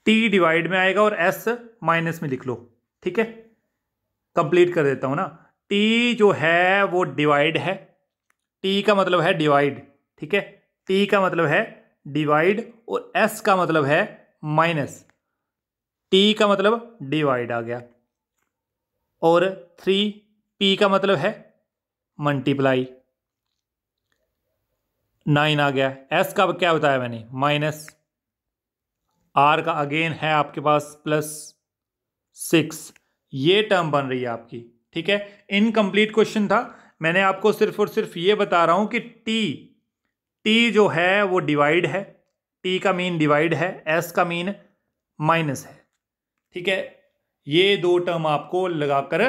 टी डिवाइड में आएगा और एस माइनस में लिख लो ठीक है कंप्लीट कर देता हूँ ना टी जो है वो डिवाइड है टी का मतलब है डिवाइड ठीक है टी का मतलब है डिवाइड और एस का मतलब है माइनस टी का मतलब डिवाइड आ गया और थ्री पी का मतलब है मल्टीप्लाई नाइन आ गया एस का क्या बताया मैंने माइनस आर का अगेन है आपके पास प्लस सिक्स ये टर्म बन रही है आपकी ठीक है इनकम्प्लीट क्वेश्चन था मैंने आपको सिर्फ और सिर्फ ये बता रहा हूँ कि टी टी जो है वो डिवाइड है टी का मीन डिवाइड है एस का मीन माइनस है ठीक है ये दो टर्म आपको लगाकर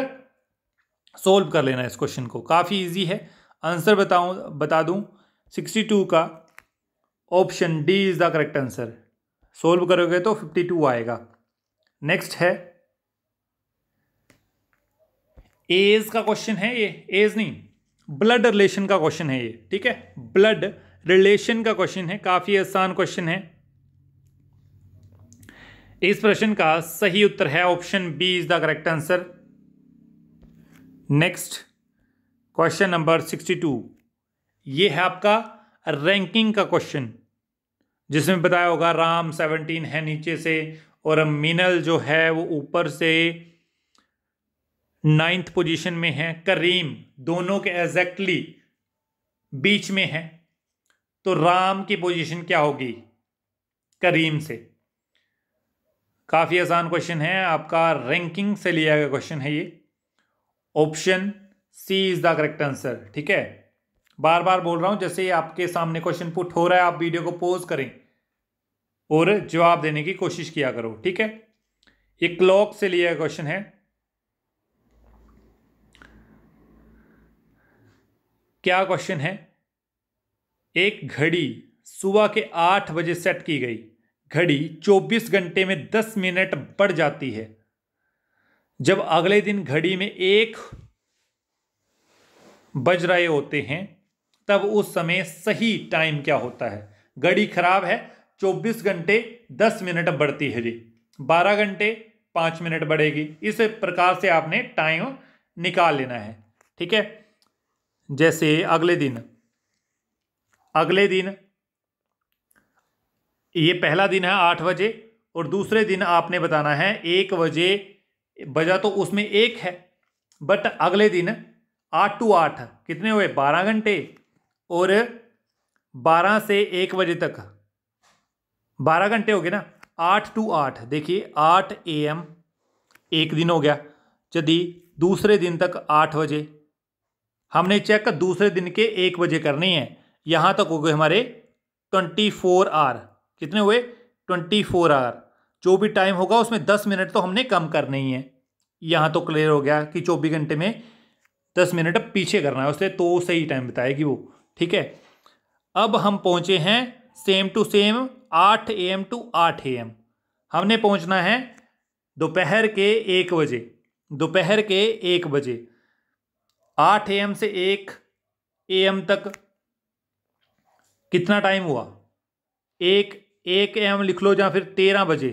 सोल्व कर लेना इस क्वेश्चन को काफ़ी इजी है आंसर बताऊँ बता दूँ सिक्सटी टू का option D is the correct answer solve करोगे तो फिफ्टी टू आएगा नेक्स्ट है एज का क्वेश्चन है ये एज नहीं ब्लड रिलेशन का क्वेश्चन है ये ठीक है ब्लड रिलेशन का क्वेश्चन है काफ़ी आसान क्वेश्चन है इस प्रश्न का सही उत्तर है option B is the correct answer next question number sixty two ये है आपका रैंकिंग का क्वेश्चन जिसमें बताया होगा राम सेवनटीन है नीचे से और मिनल जो है वो ऊपर से नाइन्थ पोजीशन में है करीम दोनों के एग्जैक्टली बीच में है तो राम की पोजीशन क्या होगी करीम से काफ़ी आसान क्वेश्चन है आपका रैंकिंग से लिया गया क्वेश्चन है ये option C is the correct answer ठीक है बार बार बोल रहा हूँ जैसे आपके सामने क्वेश्चन पुट हो रहा है आप वीडियो को पोज करें और जवाब देने की कोशिश किया करो ठीक है ये क्लॉक से लिया क्वेश्चन है क्या क्वेश्चन है एक घड़ी सुबह के आठ बजे सेट की गई घड़ी चौबीस घंटे में दस मिनट बढ़ जाती है जब अगले दिन घड़ी में एक बज रहे होते हैं तब उस समय सही टाइम क्या होता है घड़ी खराब है 24 घंटे 10 मिनट बढ़ती है जी 12 घंटे 5 मिनट बढ़ेगी इस प्रकार से आपने टाइम निकाल लेना है ठीक है जैसे अगले दिन अगले दिन ये पहला दिन है आठ बजे और दूसरे दिन आपने बताना है एक बजे बजा तो उसमें एक है बट अगले दिन आठ टू आठ कितने हुए बारह घंटे और बारह से एक बजे तक बारह घंटे हो गए ना आठ टू आठ देखिए आठ ए एम एक दिन हो गया यदि दूसरे दिन तक आठ बजे हमने चेक दूसरे दिन के एक बजे करनी है यहाँ तक हो गए हमारे ट्वेंटी फोर आर कितने हुए ट्वेंटी फोर आर जो भी टाइम होगा उसमें दस मिनट तो हमने कम करने ही है यहाँ तो क्लियर हो गया कि चौबीस घंटे में दस मिनट पीछे करना है उससे तो सही टाइम बताएगी वो ठीक है अब हम पहुंचे हैं सेम टू सेम आठ ए एम टू आठ ए एम हमने पहुंचना है दोपहर के एक बजे दोपहर के एक बजे आठ ए एम से एक ए एम तक कितना टाइम हुआ एक एक एम लिख लो या फिर तेरह बजे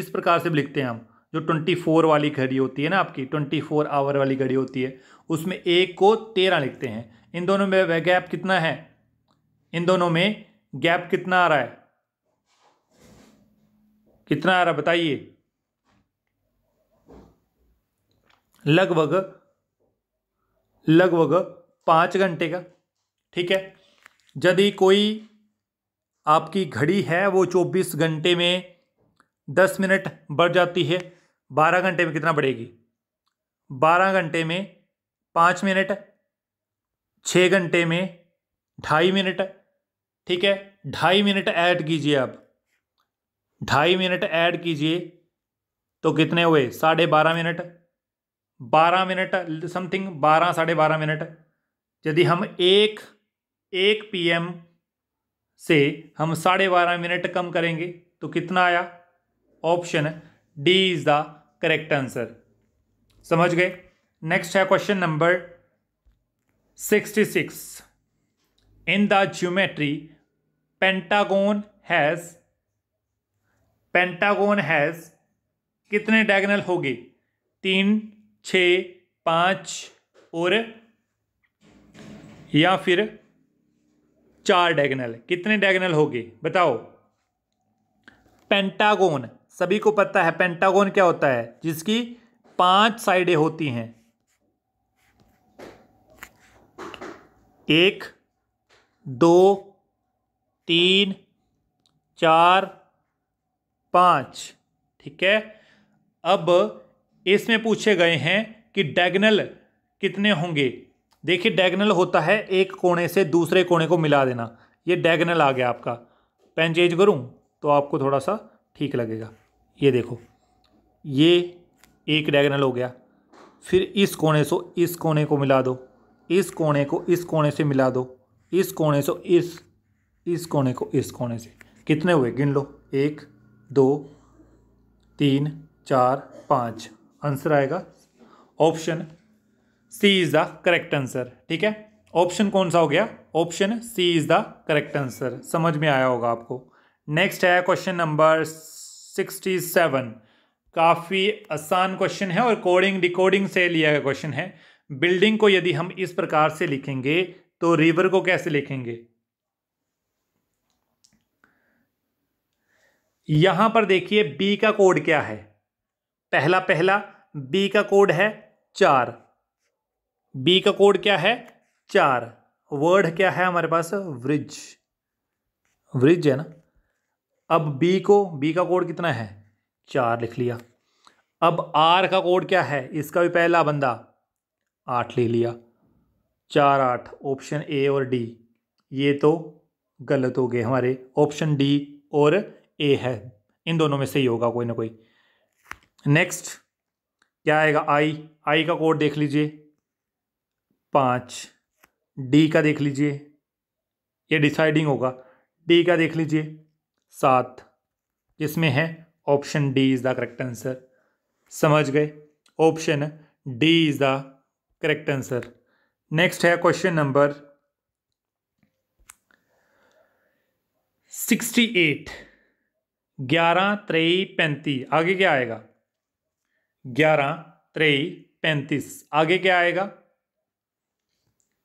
इस प्रकार से लिखते हैं हम जो ट्वेंटी फोर वाली घड़ी होती है ना आपकी ट्वेंटी फोर आवर वाली घड़ी होती है उसमें एक को तेरह लिखते हैं इन दोनों में वह गैप कितना है इन दोनों में गैप कितना आ रहा है कितना आ रहा बताइए लगभग लगभग पाँच घंटे का ठीक है यदि कोई आपकी घड़ी है वो चौबीस घंटे में दस मिनट बढ़ जाती है बारह घंटे में कितना बढ़ेगी बारह घंटे में पाँच मिनट छः घंटे में ढाई मिनट ठीक है ढाई मिनट ऐड कीजिए आप ढाई मिनट ऐड कीजिए तो कितने हुए साढ़े बारह मिनट बारह मिनट समथिंग बारह साढ़े बारह मिनट यदि हम एक एक पीएम से हम साढ़े बारह मिनट कम करेंगे तो कितना आया option D is the correct answer समझ गए नेक्स्ट है question number 66 in the geometry pentagon has pentagon has कितने डायगोनल गए तीन छ पाँच और या फिर चार डायगोनल कितने डायगोनल गए बताओ पेंटागोन सभी को पता है पेंटागोन क्या होता है जिसकी पांच साइडें होती हैं एक दो तीन चार पाँच ठीक है अब इसमें पूछे गए हैं कि डैगनल कितने होंगे देखिए डैगनल होता है एक कोने से दूसरे कोने को मिला देना ये डैगनल आ गया आपका पेन चेंज करूँ तो आपको थोड़ा सा ठीक लगेगा ये देखो ये एक डैगनल हो गया फिर इस कोने से इस कोने को मिला दो इस कोने को इस कोने से मिला दो इस कोने से इस इस कोने को इस कोने से कितने हुए गिन लो एक दो तीन चार पाँच आंसर आएगा option C is the correct answer ठीक है ऑप्शन कौन सा हो गया option C is the correct answer समझ में आया होगा आपको नेक्स्ट है क्वेश्चन नंबर सिक्सटी सेवन काफ़ी आसान क्वेश्चन है और कोडिंग डिकोडिंग से लिया गया क्वेश्चन है बिल्डिंग को यदि हम इस प्रकार से लिखेंगे तो रिवर को कैसे लिखेंगे यहां पर देखिए बी का कोड क्या है पहला पहला बी का कोड है चार बी का कोड क्या है चार वर्ड क्या है हमारे पास व्रिज व्रिज है ना अब बी को बी का कोड कितना है चार लिख लिया अब आर का कोड क्या है इसका भी पहला बंदा आठ ले लिया चार आठ ऑप्शन ए और डी ये तो गलत हो गए हमारे ऑप्शन डी और ए है इन दोनों में सही होगा कोई ना कोई नेक्स्ट क्या आएगा आई आई का कोड देख लीजिए पाँच डी का देख लीजिए ये डिसाइडिंग होगा डी का देख लीजिए सात इसमें है option D is the correct answer समझ गए option D is the correct answer next है क्वेश्चन नंबर सिक्सटी एट ग्यारह त्रेई पैंतीस आगे क्या आएगा ग्यारह त्रेई पैंतीस आगे क्या आएगा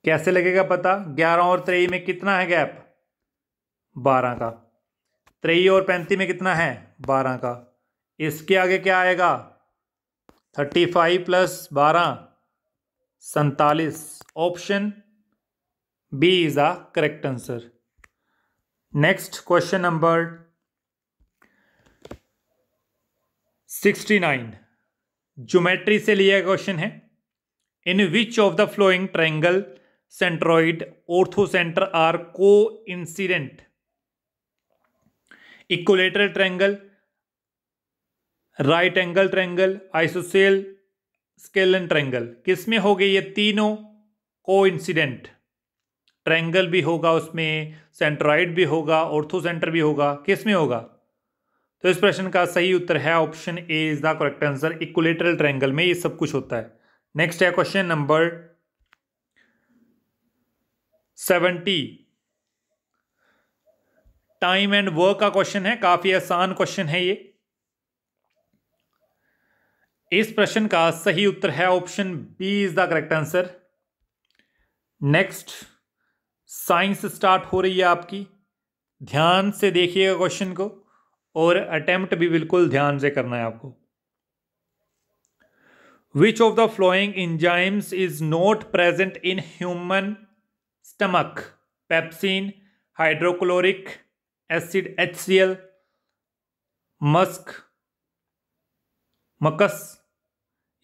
कैसे लगेगा पता ग्यारह और त्रेई में कितना है गैप बारह का त्रेई और पैंतीस में कितना है बारह का इसके आगे क्या आएगा थर्टी फाइव प्लस बारह सैतालीस option B is the correct answer next question number sixty nine geometry से लिया क्वेश्चन है in which of the following triangle centroid centre are coincident equilateral triangle right angle triangle isosceles scalene triangle किस में हो गए ये तीनों को इंसिडेंट ट्रैंगल भी होगा उसमें सेंट्रॉइड भी होगा ऑर्थो सेंटर भी होगा किस में होगा तो इस प्रश्न का सही उत्तर है option A is the correct answer equilateral triangle में ये सब कुछ होता है नेक्स्ट है question number seventy time and work का क्वेश्चन है काफ़ी आसान क्वेश्चन है ये इस प्रश्न का सही उत्तर है option B is the correct answer next science start हो रही है आपकी ध्यान से देखिएगा क्वेश्चन को और अटेम्प्ट भी बिल्कुल ध्यान से करना है आपको which of the following enzymes is not present in human stomach pepsin hydrochloric acid H C L mask mucus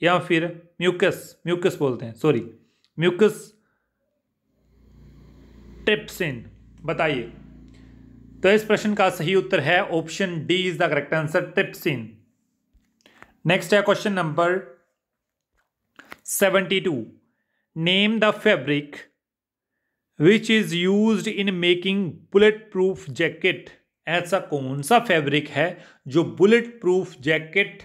या फिर म्यूकस म्यूकस बोलते हैं सॉरी म्यूकस ट्रिप्सिन बताइए तो इस प्रश्न का सही उत्तर है option D is the correct answer trypsin next है question number seventy two name the fabric which is use in making bullet proof jacket ऐसा कौन सा फैब्रिक है जो बुलेट प्रूफ जैकेट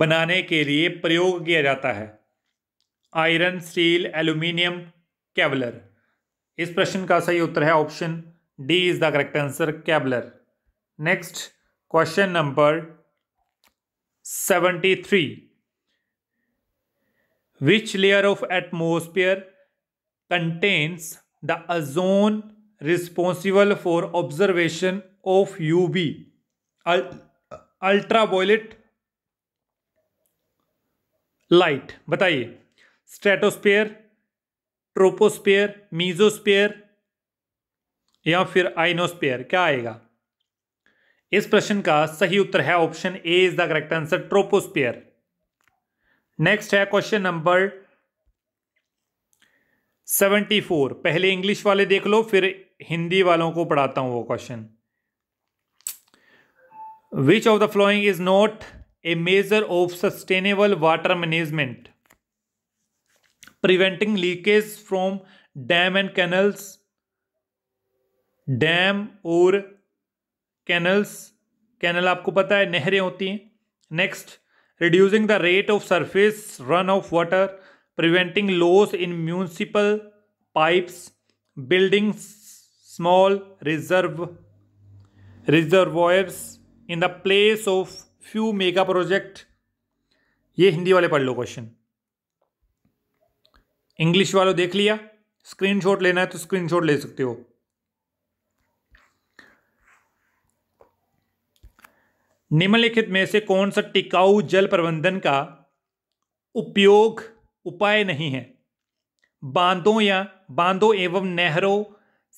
बनाने के लिए प्रयोग किया जाता है आयरन स्टील एल्यूमिनियम कैबलर इस प्रश्न का सही उत्तर है option D is the correct answer Kevlar next question number seventy three which layer of atmosphere contains the ozone responsible for observation of U B ultraviolet light बताइए स्ट्रेटोस्पेयर ट्रोपोस्पेयर मीजोस्पेयर या फिर आइनोस्पेयर क्या आएगा इस प्रश्न का सही उत्तर है option A is the correct answer troposphere next है क्वेश्चन नंबर सेवेंटी फोर पहले इंग्लिश वाले देख लो फिर हिंदी वालों को पढ़ाता हूं वो question which of the following is not a measure of sustainable water management preventing leakage from dam and canals dam और कैनल्स कैनल आपको पता है नहरें होती हैं next reducing the rate of surface run off water preventing loss in municipal pipes building small reserve reservoirs in the place of few mega project ये हिंदी वाले पढ़ लो क्वेश्चन इंग्लिश वालों देख लिया स्क्रीनशॉट लेना है तो स्क्रीनशॉट ले सकते हो निम्नलिखित में से कौन सा टिकाऊ जल प्रबंधन का उपयोग उपाय नहीं है बांधों या बांधों एवं नहरों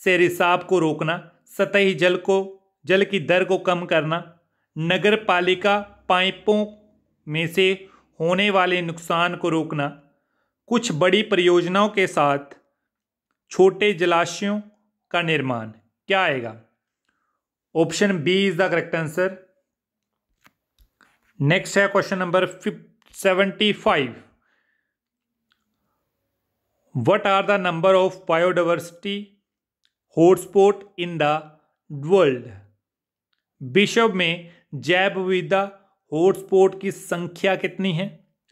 से रिसाव को रोकना सतही जल को जल की दर को कम करना नगर पालिका पाइपों में से होने वाले नुकसान को रोकना कुछ बड़ी परियोजनाओं के साथ छोटे जलाशयों का निर्माण क्या आएगा option B is the correct answer next है question number seventy five what are the number of biodiversity hotspot in the world विश्व में जैव विविधा हॉटस्पॉट की संख्या कितनी है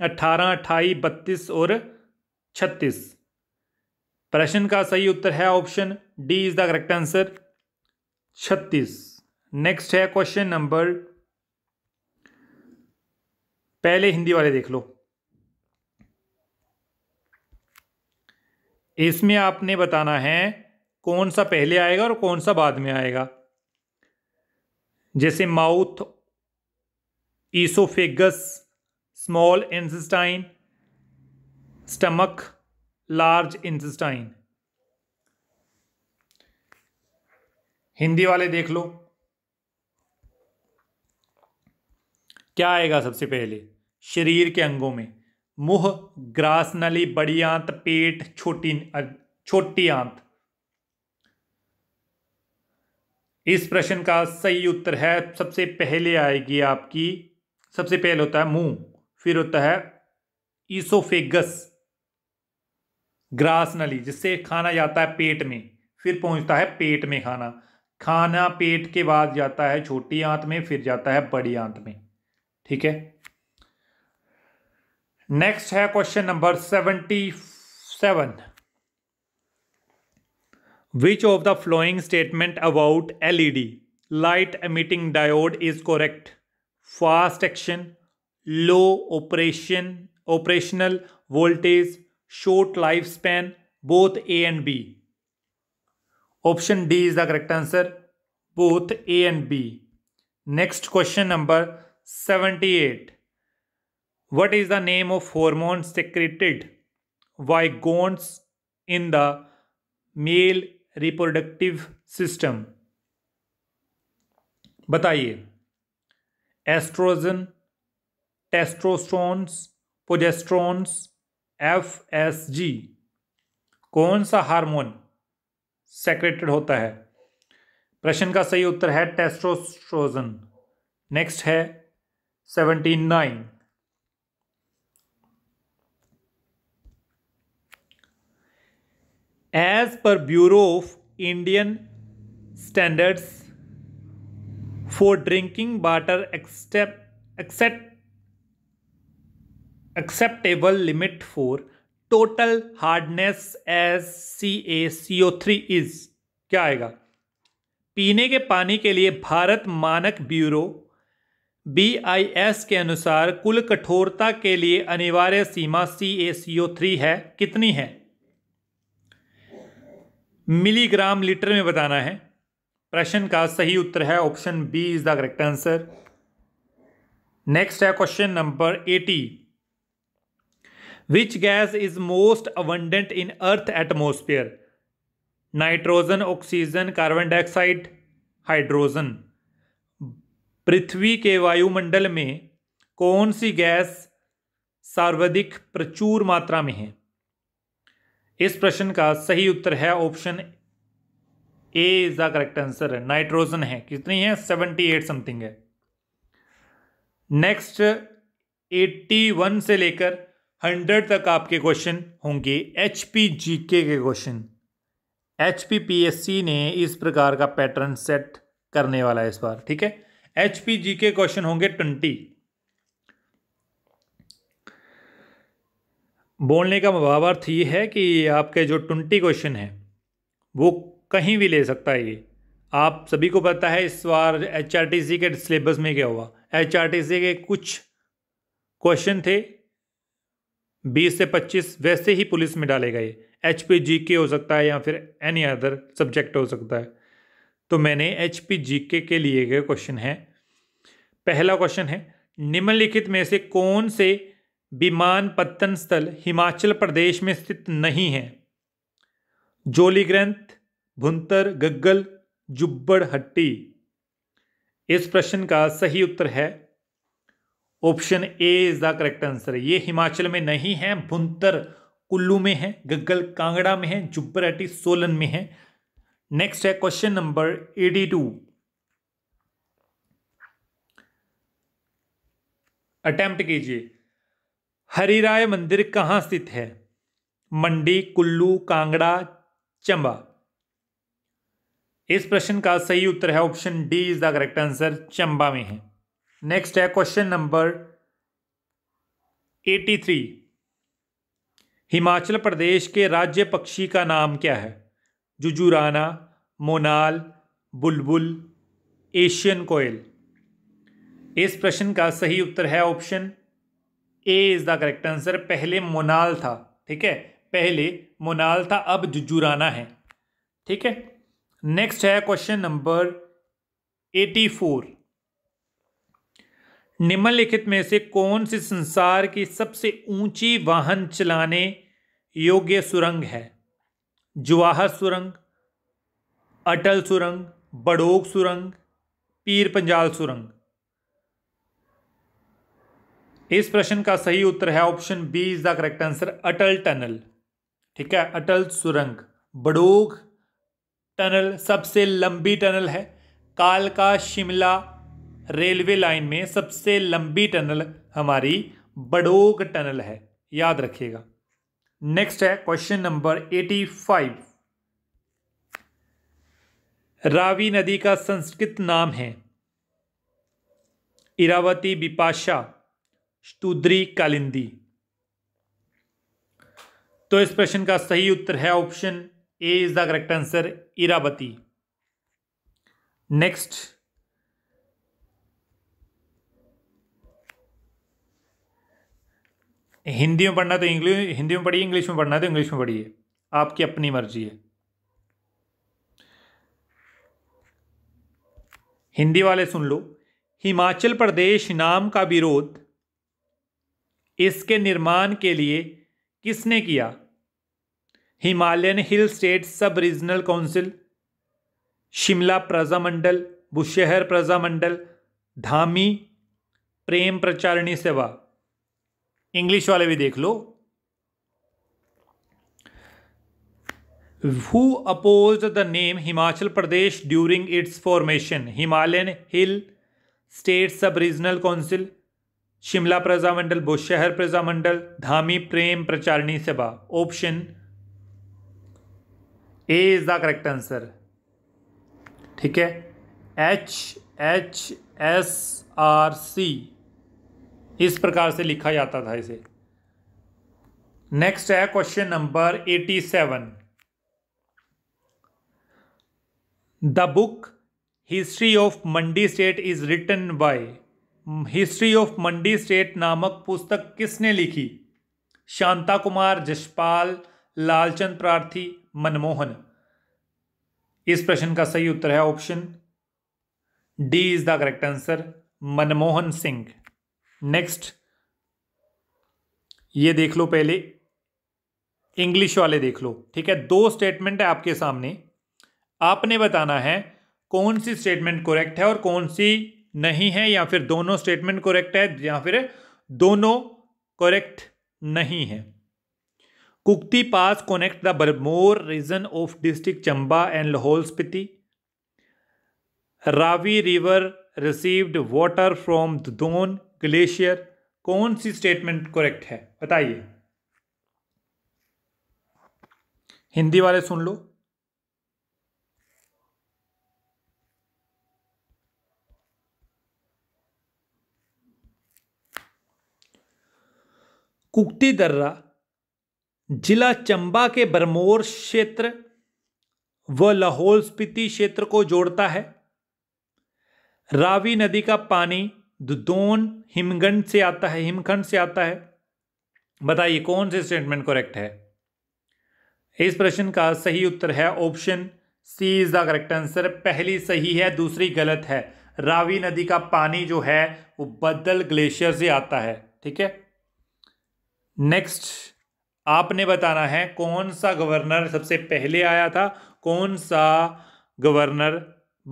अट्ठारह अट्ठाईस बत्तीस और छत्तीस प्रश्न का सही उत्तर है option D is the correct answer छत्तीस नेक्स्ट है क्वेश्चन नंबर पहले हिंदी वाले देख लो इसमें आपने बताना है कौन सा पहले आएगा और कौन सा बाद में आएगा जैसे mouth oesophagus small intestine stomach large intestine Hindi वाले देख लो क्या आएगा सबसे पहले शरीर के अंगों में मुह ग्रास नली बड़ी आंत पेट छोटी छोटी आंत इस प्रश्न का सही उत्तर है सबसे पहले आएगी आपकी सबसे पहले होता है मुंह फिर होता है ईसोफेगस ग्रास नली जिससे खाना जाता है पेट में फिर पहुंचता है पेट में खाना खाना पेट के बाद जाता है छोटी आंत में फिर जाता है बड़ी आंत में ठीक है नेक्स्ट है question number seventy seven Which of the following statement about LED light emitting diode is correct? Fast action, low operation, operational voltage, short lifespan, both A and B. Option D is the correct answer, both A and B. Next question number 78. What is the name of hormone secreted by gonads in the male reproductive system बताइए oestrogen testosterones progesterones F S G कौन सा hormone secreted होता है प्रश्न का सही उत्तर है टेस्ट्रोस्ट्रोजन नेक्स्ट है सेवेंटी नाइन एज पर bureau of Indian standards for drinking water except except acceptable limit for total hardness as C A C O three is क्या आएगा पीने के पानी के लिए भारत मानक ब्यूरो बी आई एस के अनुसार कुल कठोरता के लिए अनिवार्य सीमा सी ए सी ओ थ्री है कितनी है मिलीग्राम लीटर में बताना है प्रश्न का सही उत्तर है option B is the correct answer next है question number eighty which gas is most abundant in earth atmosphere nitrogen oxygen carbon dioxide hydrogen पृथ्वी के वायुमंडल में कौन सी गैस सर्वाधिक प्रचुर मात्रा में है इस प्रश्न का सही उत्तर है option A is the correct answer nitrogen है कितनी है सेवेंटी एट समथिंग है नेक्स्ट एट्टी वन से लेकर हंड्रेड तक आपके क्वेश्चन होंगे एच पी जी के question H P P S C ने इस प्रकार का पैटर्न सेट करने वाला है इस बार ठीक है एच पी जी के क्वेश्चन होंगे ट्वेंटी बोलने का भावार्थ ये है कि आपके जो ट्वेंटी क्वेश्चन हैं वो कहीं भी ले सकता है ये आप सभी को पता है इस बार एच के सिलेबस में क्या हुआ एच के कुछ क्वेश्चन थे 20 से 25 वैसे ही पुलिस में डाले गए एच के हो सकता है या फिर एनी अदर सब्जेक्ट हो सकता है तो मैंने एच के, के लिए गए क्वेश्चन हैं पहला क्वेश्चन है निम्नलिखित में से कौन से विमान पत्तन स्थल हिमाचल प्रदेश में स्थित नहीं है जोली ग्रंथ भुंतर गग्गल जुब्बड़ हट्टी इस प्रश्न का सही उत्तर है option A is the correct answer ये हिमाचल में नहीं है भुंतर कुल्लू में है गग्गल कांगड़ा में है जुब्बर हट्टी सोलन में है नेक्स्ट है question number eighty two attempt कीजिए हरिराय मंदिर कहाँ स्थित है मंडी कुल्लू कांगड़ा चंबा इस प्रश्न का सही उत्तर है option D is the correct answer Chamba में है नेक्स्ट है क्वेश्चन नंबर 83 हिमाचल प्रदेश के राज्य पक्षी का नाम क्या है जुजुराना मोनाल बुलबुल एशियन कोयल इस प्रश्न का सही उत्तर है option A is the correct answer पहले मोनाल था ठीक है पहले मोनाल था अब जुजुराना है ठीक है नेक्स्ट है क्वेश्चन नंबर एटी फोर निम्नलिखित में से कौन सी संसार की सबसे ऊंची वाहन चलाने योग्य सुरंग है जवाहर सुरंग अटल सुरंग बड़ोग सुरंग पीर पंजाल सुरंग इस प्रश्न का सही उत्तर है option B is the correct answer Atal tunnel ठीक है अटल सुरंग बडोग टनल सबसे लंबी टनल है कालका शिमला रेलवे लाइन में सबसे लंबी टनल हमारी बडोग टनल है याद रखिएगा नेक्स्ट है question number eighty five Ravi नदी का संस्कृत नाम है इरावती बिपाशा स्तूद्री कालिंदी तो इस प्रश्न का सही उत्तर है option A is the correct answer Iravati next Hindi में पढ़ना तो इंग्लिश हिंदी में पढ़िए इंग्लिश में पढ़ना तो इंग्लिश में पढ़िए आपकी अपनी मर्जी है हिंदी वाले सुन लो हिमाचल प्रदेश नाम का विरोध इसके निर्माण के लिए किसने किया Himalayan hill state sub regional council Shimla Prajamandal Bushahr Prajamandal Dhami Prem Pracharini Sewa English वाले भी देख लो who opposed the name Himachal Pradesh during its formation Himalayan hill state sub regional council Shimla Prajamandal Bushahr Bushahr Dhami Prem Pracharini Sabha option A is the correct answer ठीक है H H S R C इस प्रकार से लिखा जाता था इसे नेक्स्ट है question number eighty seven the book history of Mandi state is written by history of Mandi state नामक पुस्तक किसने लिखी शांता कुमार जशपाल लालचंद प्रार्थी मनमोहन इस प्रश्न का सही उत्तर है option D is the correct answer Manmohan Singh next ये देख लो पहले इंग्लिश वाले देख लो ठीक है दो स्टेटमेंट है आपके सामने आपने बताना है कौन सी स्टेटमेंट करेक्ट है और कौन सी नहीं है या फिर दोनों स्टेटमेंट करेक्ट है या फिर दोनों करेक्ट नहीं है Kugti pass connect the Bharmour region of district Chamba and Lahaul Spiti Ravi river received water from दोन ग्लेशियर कौन सी स्टेटमेंट करेक्ट है बताइए हिंदी वाले सुन लो कुकती दर्रा जिला चंबा के बरमोर क्षेत्र व लाहौल स्पीति क्षेत्र को जोड़ता है रावी नदी का पानी दुदोन हिमगंड से आता है हिमखंड से आता है बताइए कौन से स्टेटमेंट करेक्ट है इस प्रश्न का सही उत्तर है option C is the correct answer पहली सही है दूसरी गलत है रावी नदी का पानी जो है वो बदल ग्लेशियर से आता है ठीक है नेक्स्ट आपने बताना है कौन सा गवर्नर सबसे पहले आया था कौन सा गवर्नर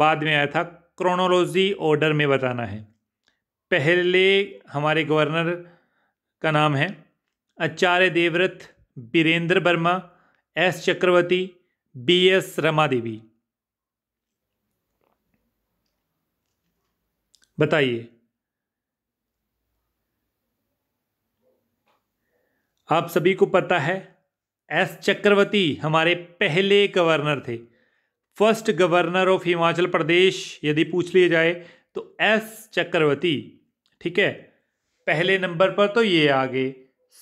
बाद में आया था क्रोनोलॉजी ऑर्डर में बताना है पहले हमारे गवर्नर का नाम है Acharya Devvrat Birendra Verma S Chakravarti B S Rama Devi बताइए आप सभी को पता है एस चक्रवर्ती हमारे पहले गवर्नर थे first governor of Himachal Pradesh यदि पूछ लिया जाए तो एस चक्रवर्ती ठीक है पहले नंबर पर तो ये आ गए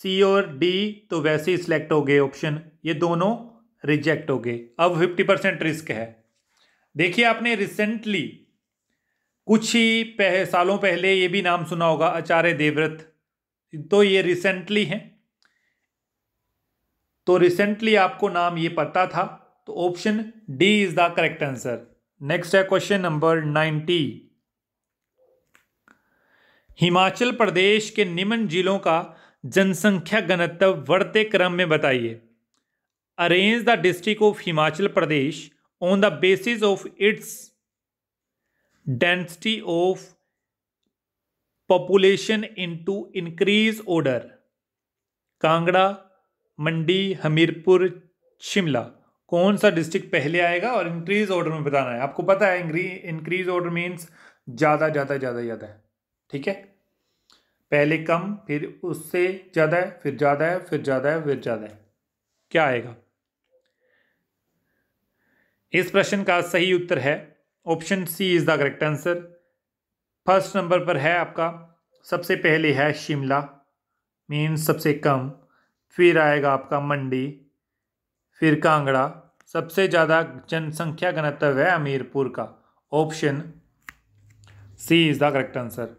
सी और डी तो वैसे ही सिलेक्ट हो गए ऑप्शन ये दोनों रिजेक्ट हो गए अब फिफ्टी परसेंट रिस्क है देखिए आपने रिसेंटली कुछ ही पह, सालों पहले ये भी नाम सुना होगा आचार्य देवव्रत तो ये रिसेंटली हैं तो रिसेंटली आपको नाम ये पता था तो option D is the correct answer next है question number ninety Himachal Pradesh के निम्न जिलों का जनसंख्या घनत्व बढ़ते क्रम में बताइए arrange the district of Himachal Pradesh on the basis of its density of population into increase order Kangra Mandi Hamirpur Shimla कौन सा डिस्ट्रिक्ट पहले आएगा और इंक्रीज ऑर्डर में बताना है आपको पता है इंक्रीज ऑर्डर मीन्स ज़्यादा ज़्यादा ज़्यादा ज़्यादा है ठीक है पहले कम फिर उससे ज़्यादा है फिर ज़्यादा है फिर ज़्यादा है फिर ज़्यादा है क्या आएगा इस प्रश्न का सही उत्तर है option C is the correct answer first number पर है आपका सबसे पहले है शिमला मीन्स सबसे कम फिर आएगा आपका मंडी फिर कांगड़ा सबसे ज़्यादा जनसंख्या घनत्व है अमीरपुर का option C is the correct answer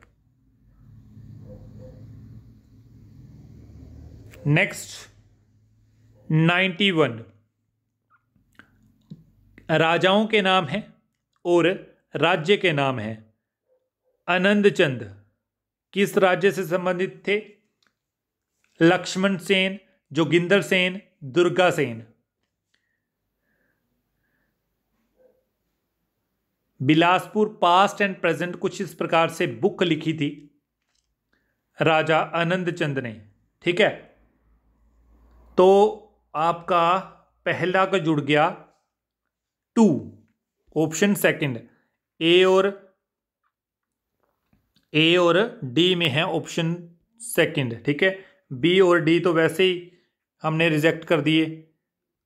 next ninety one राजाओं के नाम हैं और राज्य के नाम हैं आनंद चंद किस राज्य से संबंधित थे Lakshman Sen Joginder Sen Durga Sen Bilaspur past and present कुछ इस प्रकार से बुक लिखी थी राजा आनंद चंद ने ठीक है तो आपका पहला का जुड़ गया टू ऑप्शन सेकंड ए और ए और डी में है ऑप्शन सेकंड ठीक है बी और डी तो वैसे ही हमने रिजेक्ट कर दिए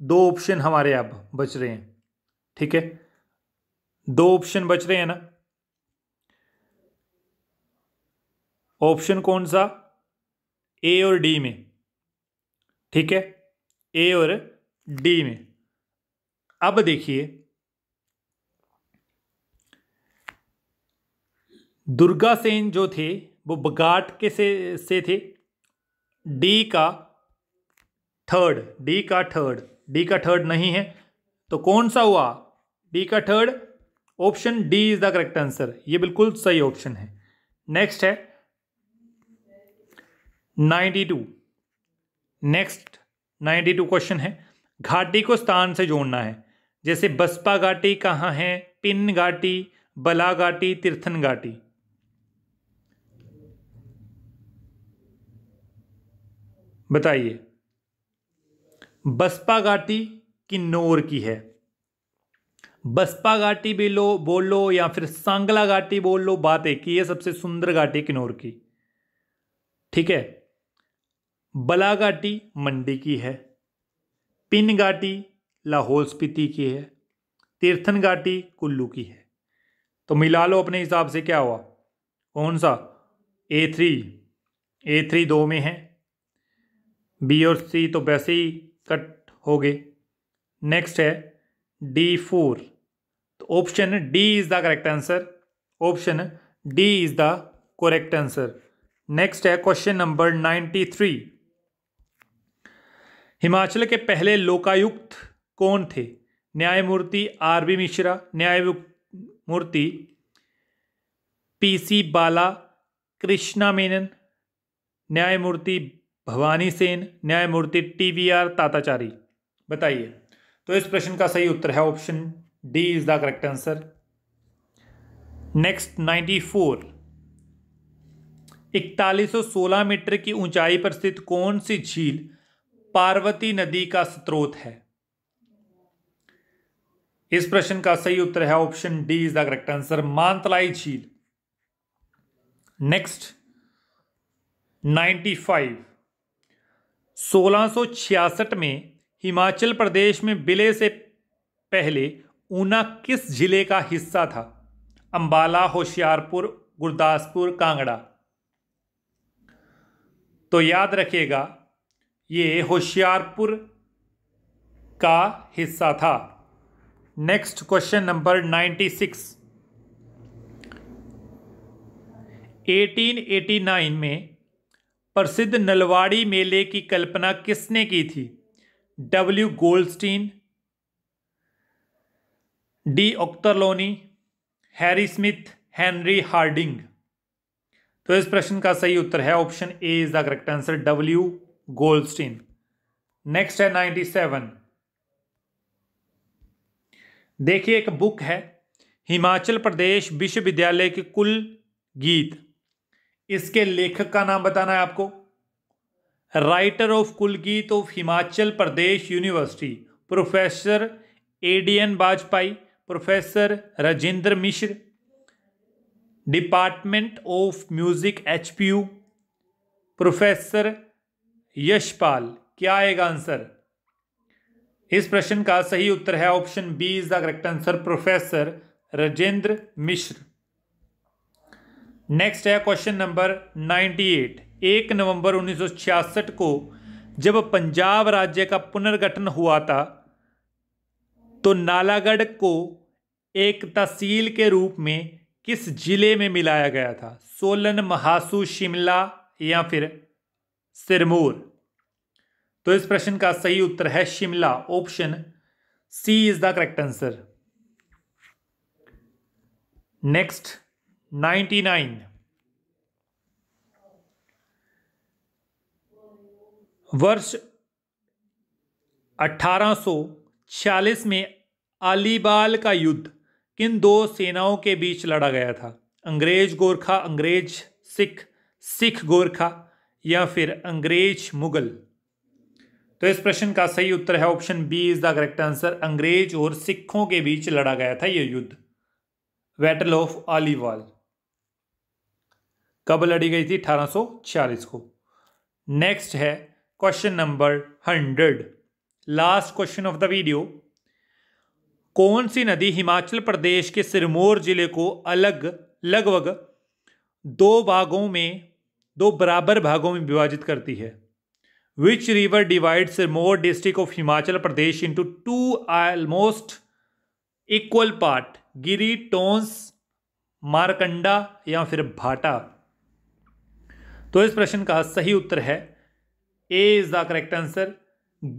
दो ऑप्शन हमारे अब बच रहे हैं ठीक है दो ऑप्शन बच रहे हैं ना ऑप्शन कौन सा ए और डी में ठीक है ए और डी में अब देखिए दुर्गा सेन जो थे वो बगाट के से से थे डी का थर्ड डी का थर्ड डी का थर्ड नहीं है तो कौन सा हुआ डी का third option D is the correct answer ये बिल्कुल सही ऑप्शन है नेक्स्ट है ninety two next ninety two question है घाटी को स्थान से जोड़ना है जैसे बसपा घाटी कहाँ है पिन घाटी बला घाटी तीर्थन घाटी बताइए बसपा घाटी किन्नौर की है बसपा घाटी भी लो बोल लो या फिर सांगला घाटी बोल लो बात एक ही है सबसे सुंदर घाटी किन्नौर की ठीक है बला घाटी मंडी की है पिन घाटी लाहौल स्पीति की है तीर्थन घाटी कुल्लू की है तो मिला लो अपने हिसाब से क्या हुआ कौन सा ए थ्री ए थ्री दो में है बी और सी तो वैसे ही कट हो गए नेक्स्ट है डी फोर तो option D is the correct answer option D is the correct answer next है question number ninety three Himachal के पहले लोकायुक्त कौन थे न्यायमूर्ति आर बी मिश्रा न्यायमूर्ति पी सी बाला कृष्णा मेनन न्यायमूर्ति भवानी सेन न्यायमूर्ति टी वी आर ताताचारी बताइए तो इस प्रश्न का सही उत्तर है option D is the correct answer next ninety four इकतालीस सौ सोलह मीटर की ऊंचाई पर स्थित कौन सी झील पार्वती नदी का स्रोत है इस प्रश्न का सही उत्तर है option D is the correct answer Mantalai झील नेक्स्ट नाइन्टी फाइव सोलह में हिमाचल प्रदेश में विलय से पहले ऊना किस जिले का हिस्सा था अंबाला होशियारपुर गुरदासपुर कांगड़ा तो याद रखिएगा ये होशियारपुर का हिस्सा था नेक्स्ट क्वेश्चन नंबर 96 1889 में प्रसिद्ध नलवाड़ी मेले की कल्पना किसने की थी W Goldstein D Ochterlony Harry Smith Henry Harding तो इस प्रश्न का सही उत्तर है option A is the correct answer W Goldstein next है नाइन्टी सेवन देखिए एक बुक है हिमाचल प्रदेश विश्वविद्यालय के कुल गीत इसके लेखक का नाम बताना है आपको राइटर ऑफ कुलगीत of Himachal Pradesh university professor A D N Vajpeyi professor Rajendra Mishra department of music H P U professor Yashpal क्या आएगा आंसर इस प्रश्न का सही उत्तर है option B is the correct answer professor Rajendra Mishra next है क्वेश्चन नंबर 98 एक नवंबर 1966 को जब पंजाब राज्य का पुनर्गठन हुआ था तो नालागढ़ को एक तहसील के रूप में किस जिले में मिलाया गया था सोलन महासू शिमला या फिर सिरमौर तो इस प्रश्न का सही उत्तर है Shimla option C is the correct answer next ninety nine वर्ष 1846 में अलीबाल का युद्ध किन दो सेनाओं के बीच लड़ा गया था अंग्रेज गोरखा अंग्रेज सिख सिख गोरखा या फिर अंग्रेज मुगल तो इस प्रश्न का सही उत्तर है option B is the correct answer अंग्रेज और सिखों के बीच लड़ा गया था यह युद्ध बैटल ऑफ अलीवाल कब लड़ी गई थी 1846 को नेक्स्ट है question number hundred last question of the video कौन सी नदी हिमाचल प्रदेश के सिरमौर जिले को अलग लगभग दो भागों में दो बराबर भागों में विभाजित करती है which river divide Sirmaur district of Himachal Pradesh into two almost equal part Giri Tons Markanda या फिर भाटा तो इस प्रश्न का सही उत्तर है A is the correct answer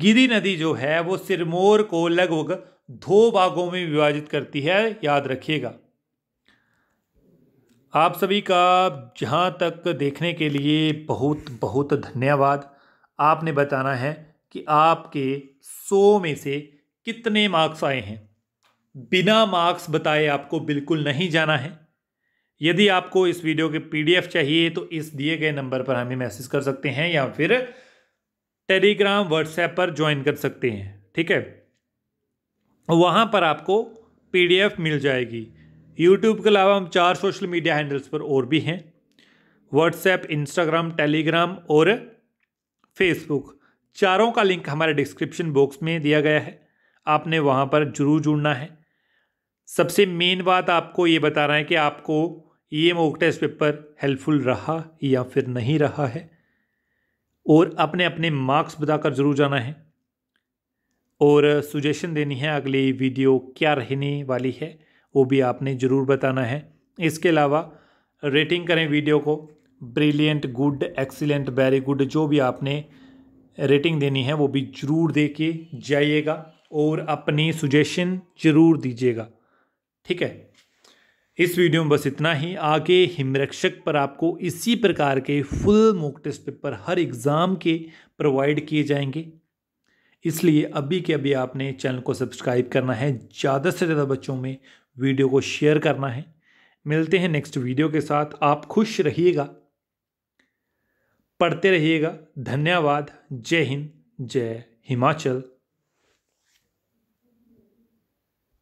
Giri नदी जो है वो सिरमौर को लगभग दो भागों में विभाजित करती है याद रखिएगा आप सभी का जहाँ तक देखने के लिए बहुत बहुत धन्यवाद आपने बताना है कि आपके सौ में से कितने मार्क्स आए हैं बिना मार्क्स बताए आपको बिल्कुल नहीं जाना है यदि आपको इस वीडियो के पीडीएफ चाहिए तो इस दिए गए नंबर पर हमें मैसेज कर सकते हैं या फिर टेलीग्राम व्हाट्सएप पर ज्वाइन कर सकते हैं ठीक है वहाँ पर आपको पीडीएफ मिल जाएगी यूट्यूब के अलावा हम चार सोशल मीडिया हैंडल्स पर और भी हैं व्हाट्सएप इंस्टाग्राम टेलीग्राम और फेसबुक चारों का लिंक हमारे डिस्क्रिप्शन बॉक्स में दिया गया है आपने वहाँ पर जरूर जुड़ना है सबसे मेन बात आपको ये बता रहा है कि आपको ये मॉक टेस्ट पेपर हेल्पफुल रहा या फिर नहीं रहा है और अपने अपने मार्क्स बताकर ज़रूर जाना है और सुजेशन देनी है अगली वीडियो क्या रहने वाली है वो भी आपने ज़रूर बताना है इसके अलावा रेटिंग करें वीडियो को brilliant good excellent very good जो भी आपने रेटिंग देनी है वो भी ज़रूर दे के जाइएगा और अपनी सुजेशन ज़रूर दीजिएगा ठीक है इस वीडियो में बस इतना ही आगे हिमरक्षक पर आपको इसी प्रकार के फुल मॉक टेस्ट पेपर हर एग्ज़ाम के प्रोवाइड किए जाएंगे इसलिए अभी के अभी आपने चैनल को सब्सक्राइब करना है ज़्यादा से ज़्यादा बच्चों में वीडियो को शेयर करना है मिलते हैं नेक्स्ट वीडियो के साथ आप खुश रहिएगा पढ़ते रहिएगा धन्यवाद जय हिंद जय हिमाचल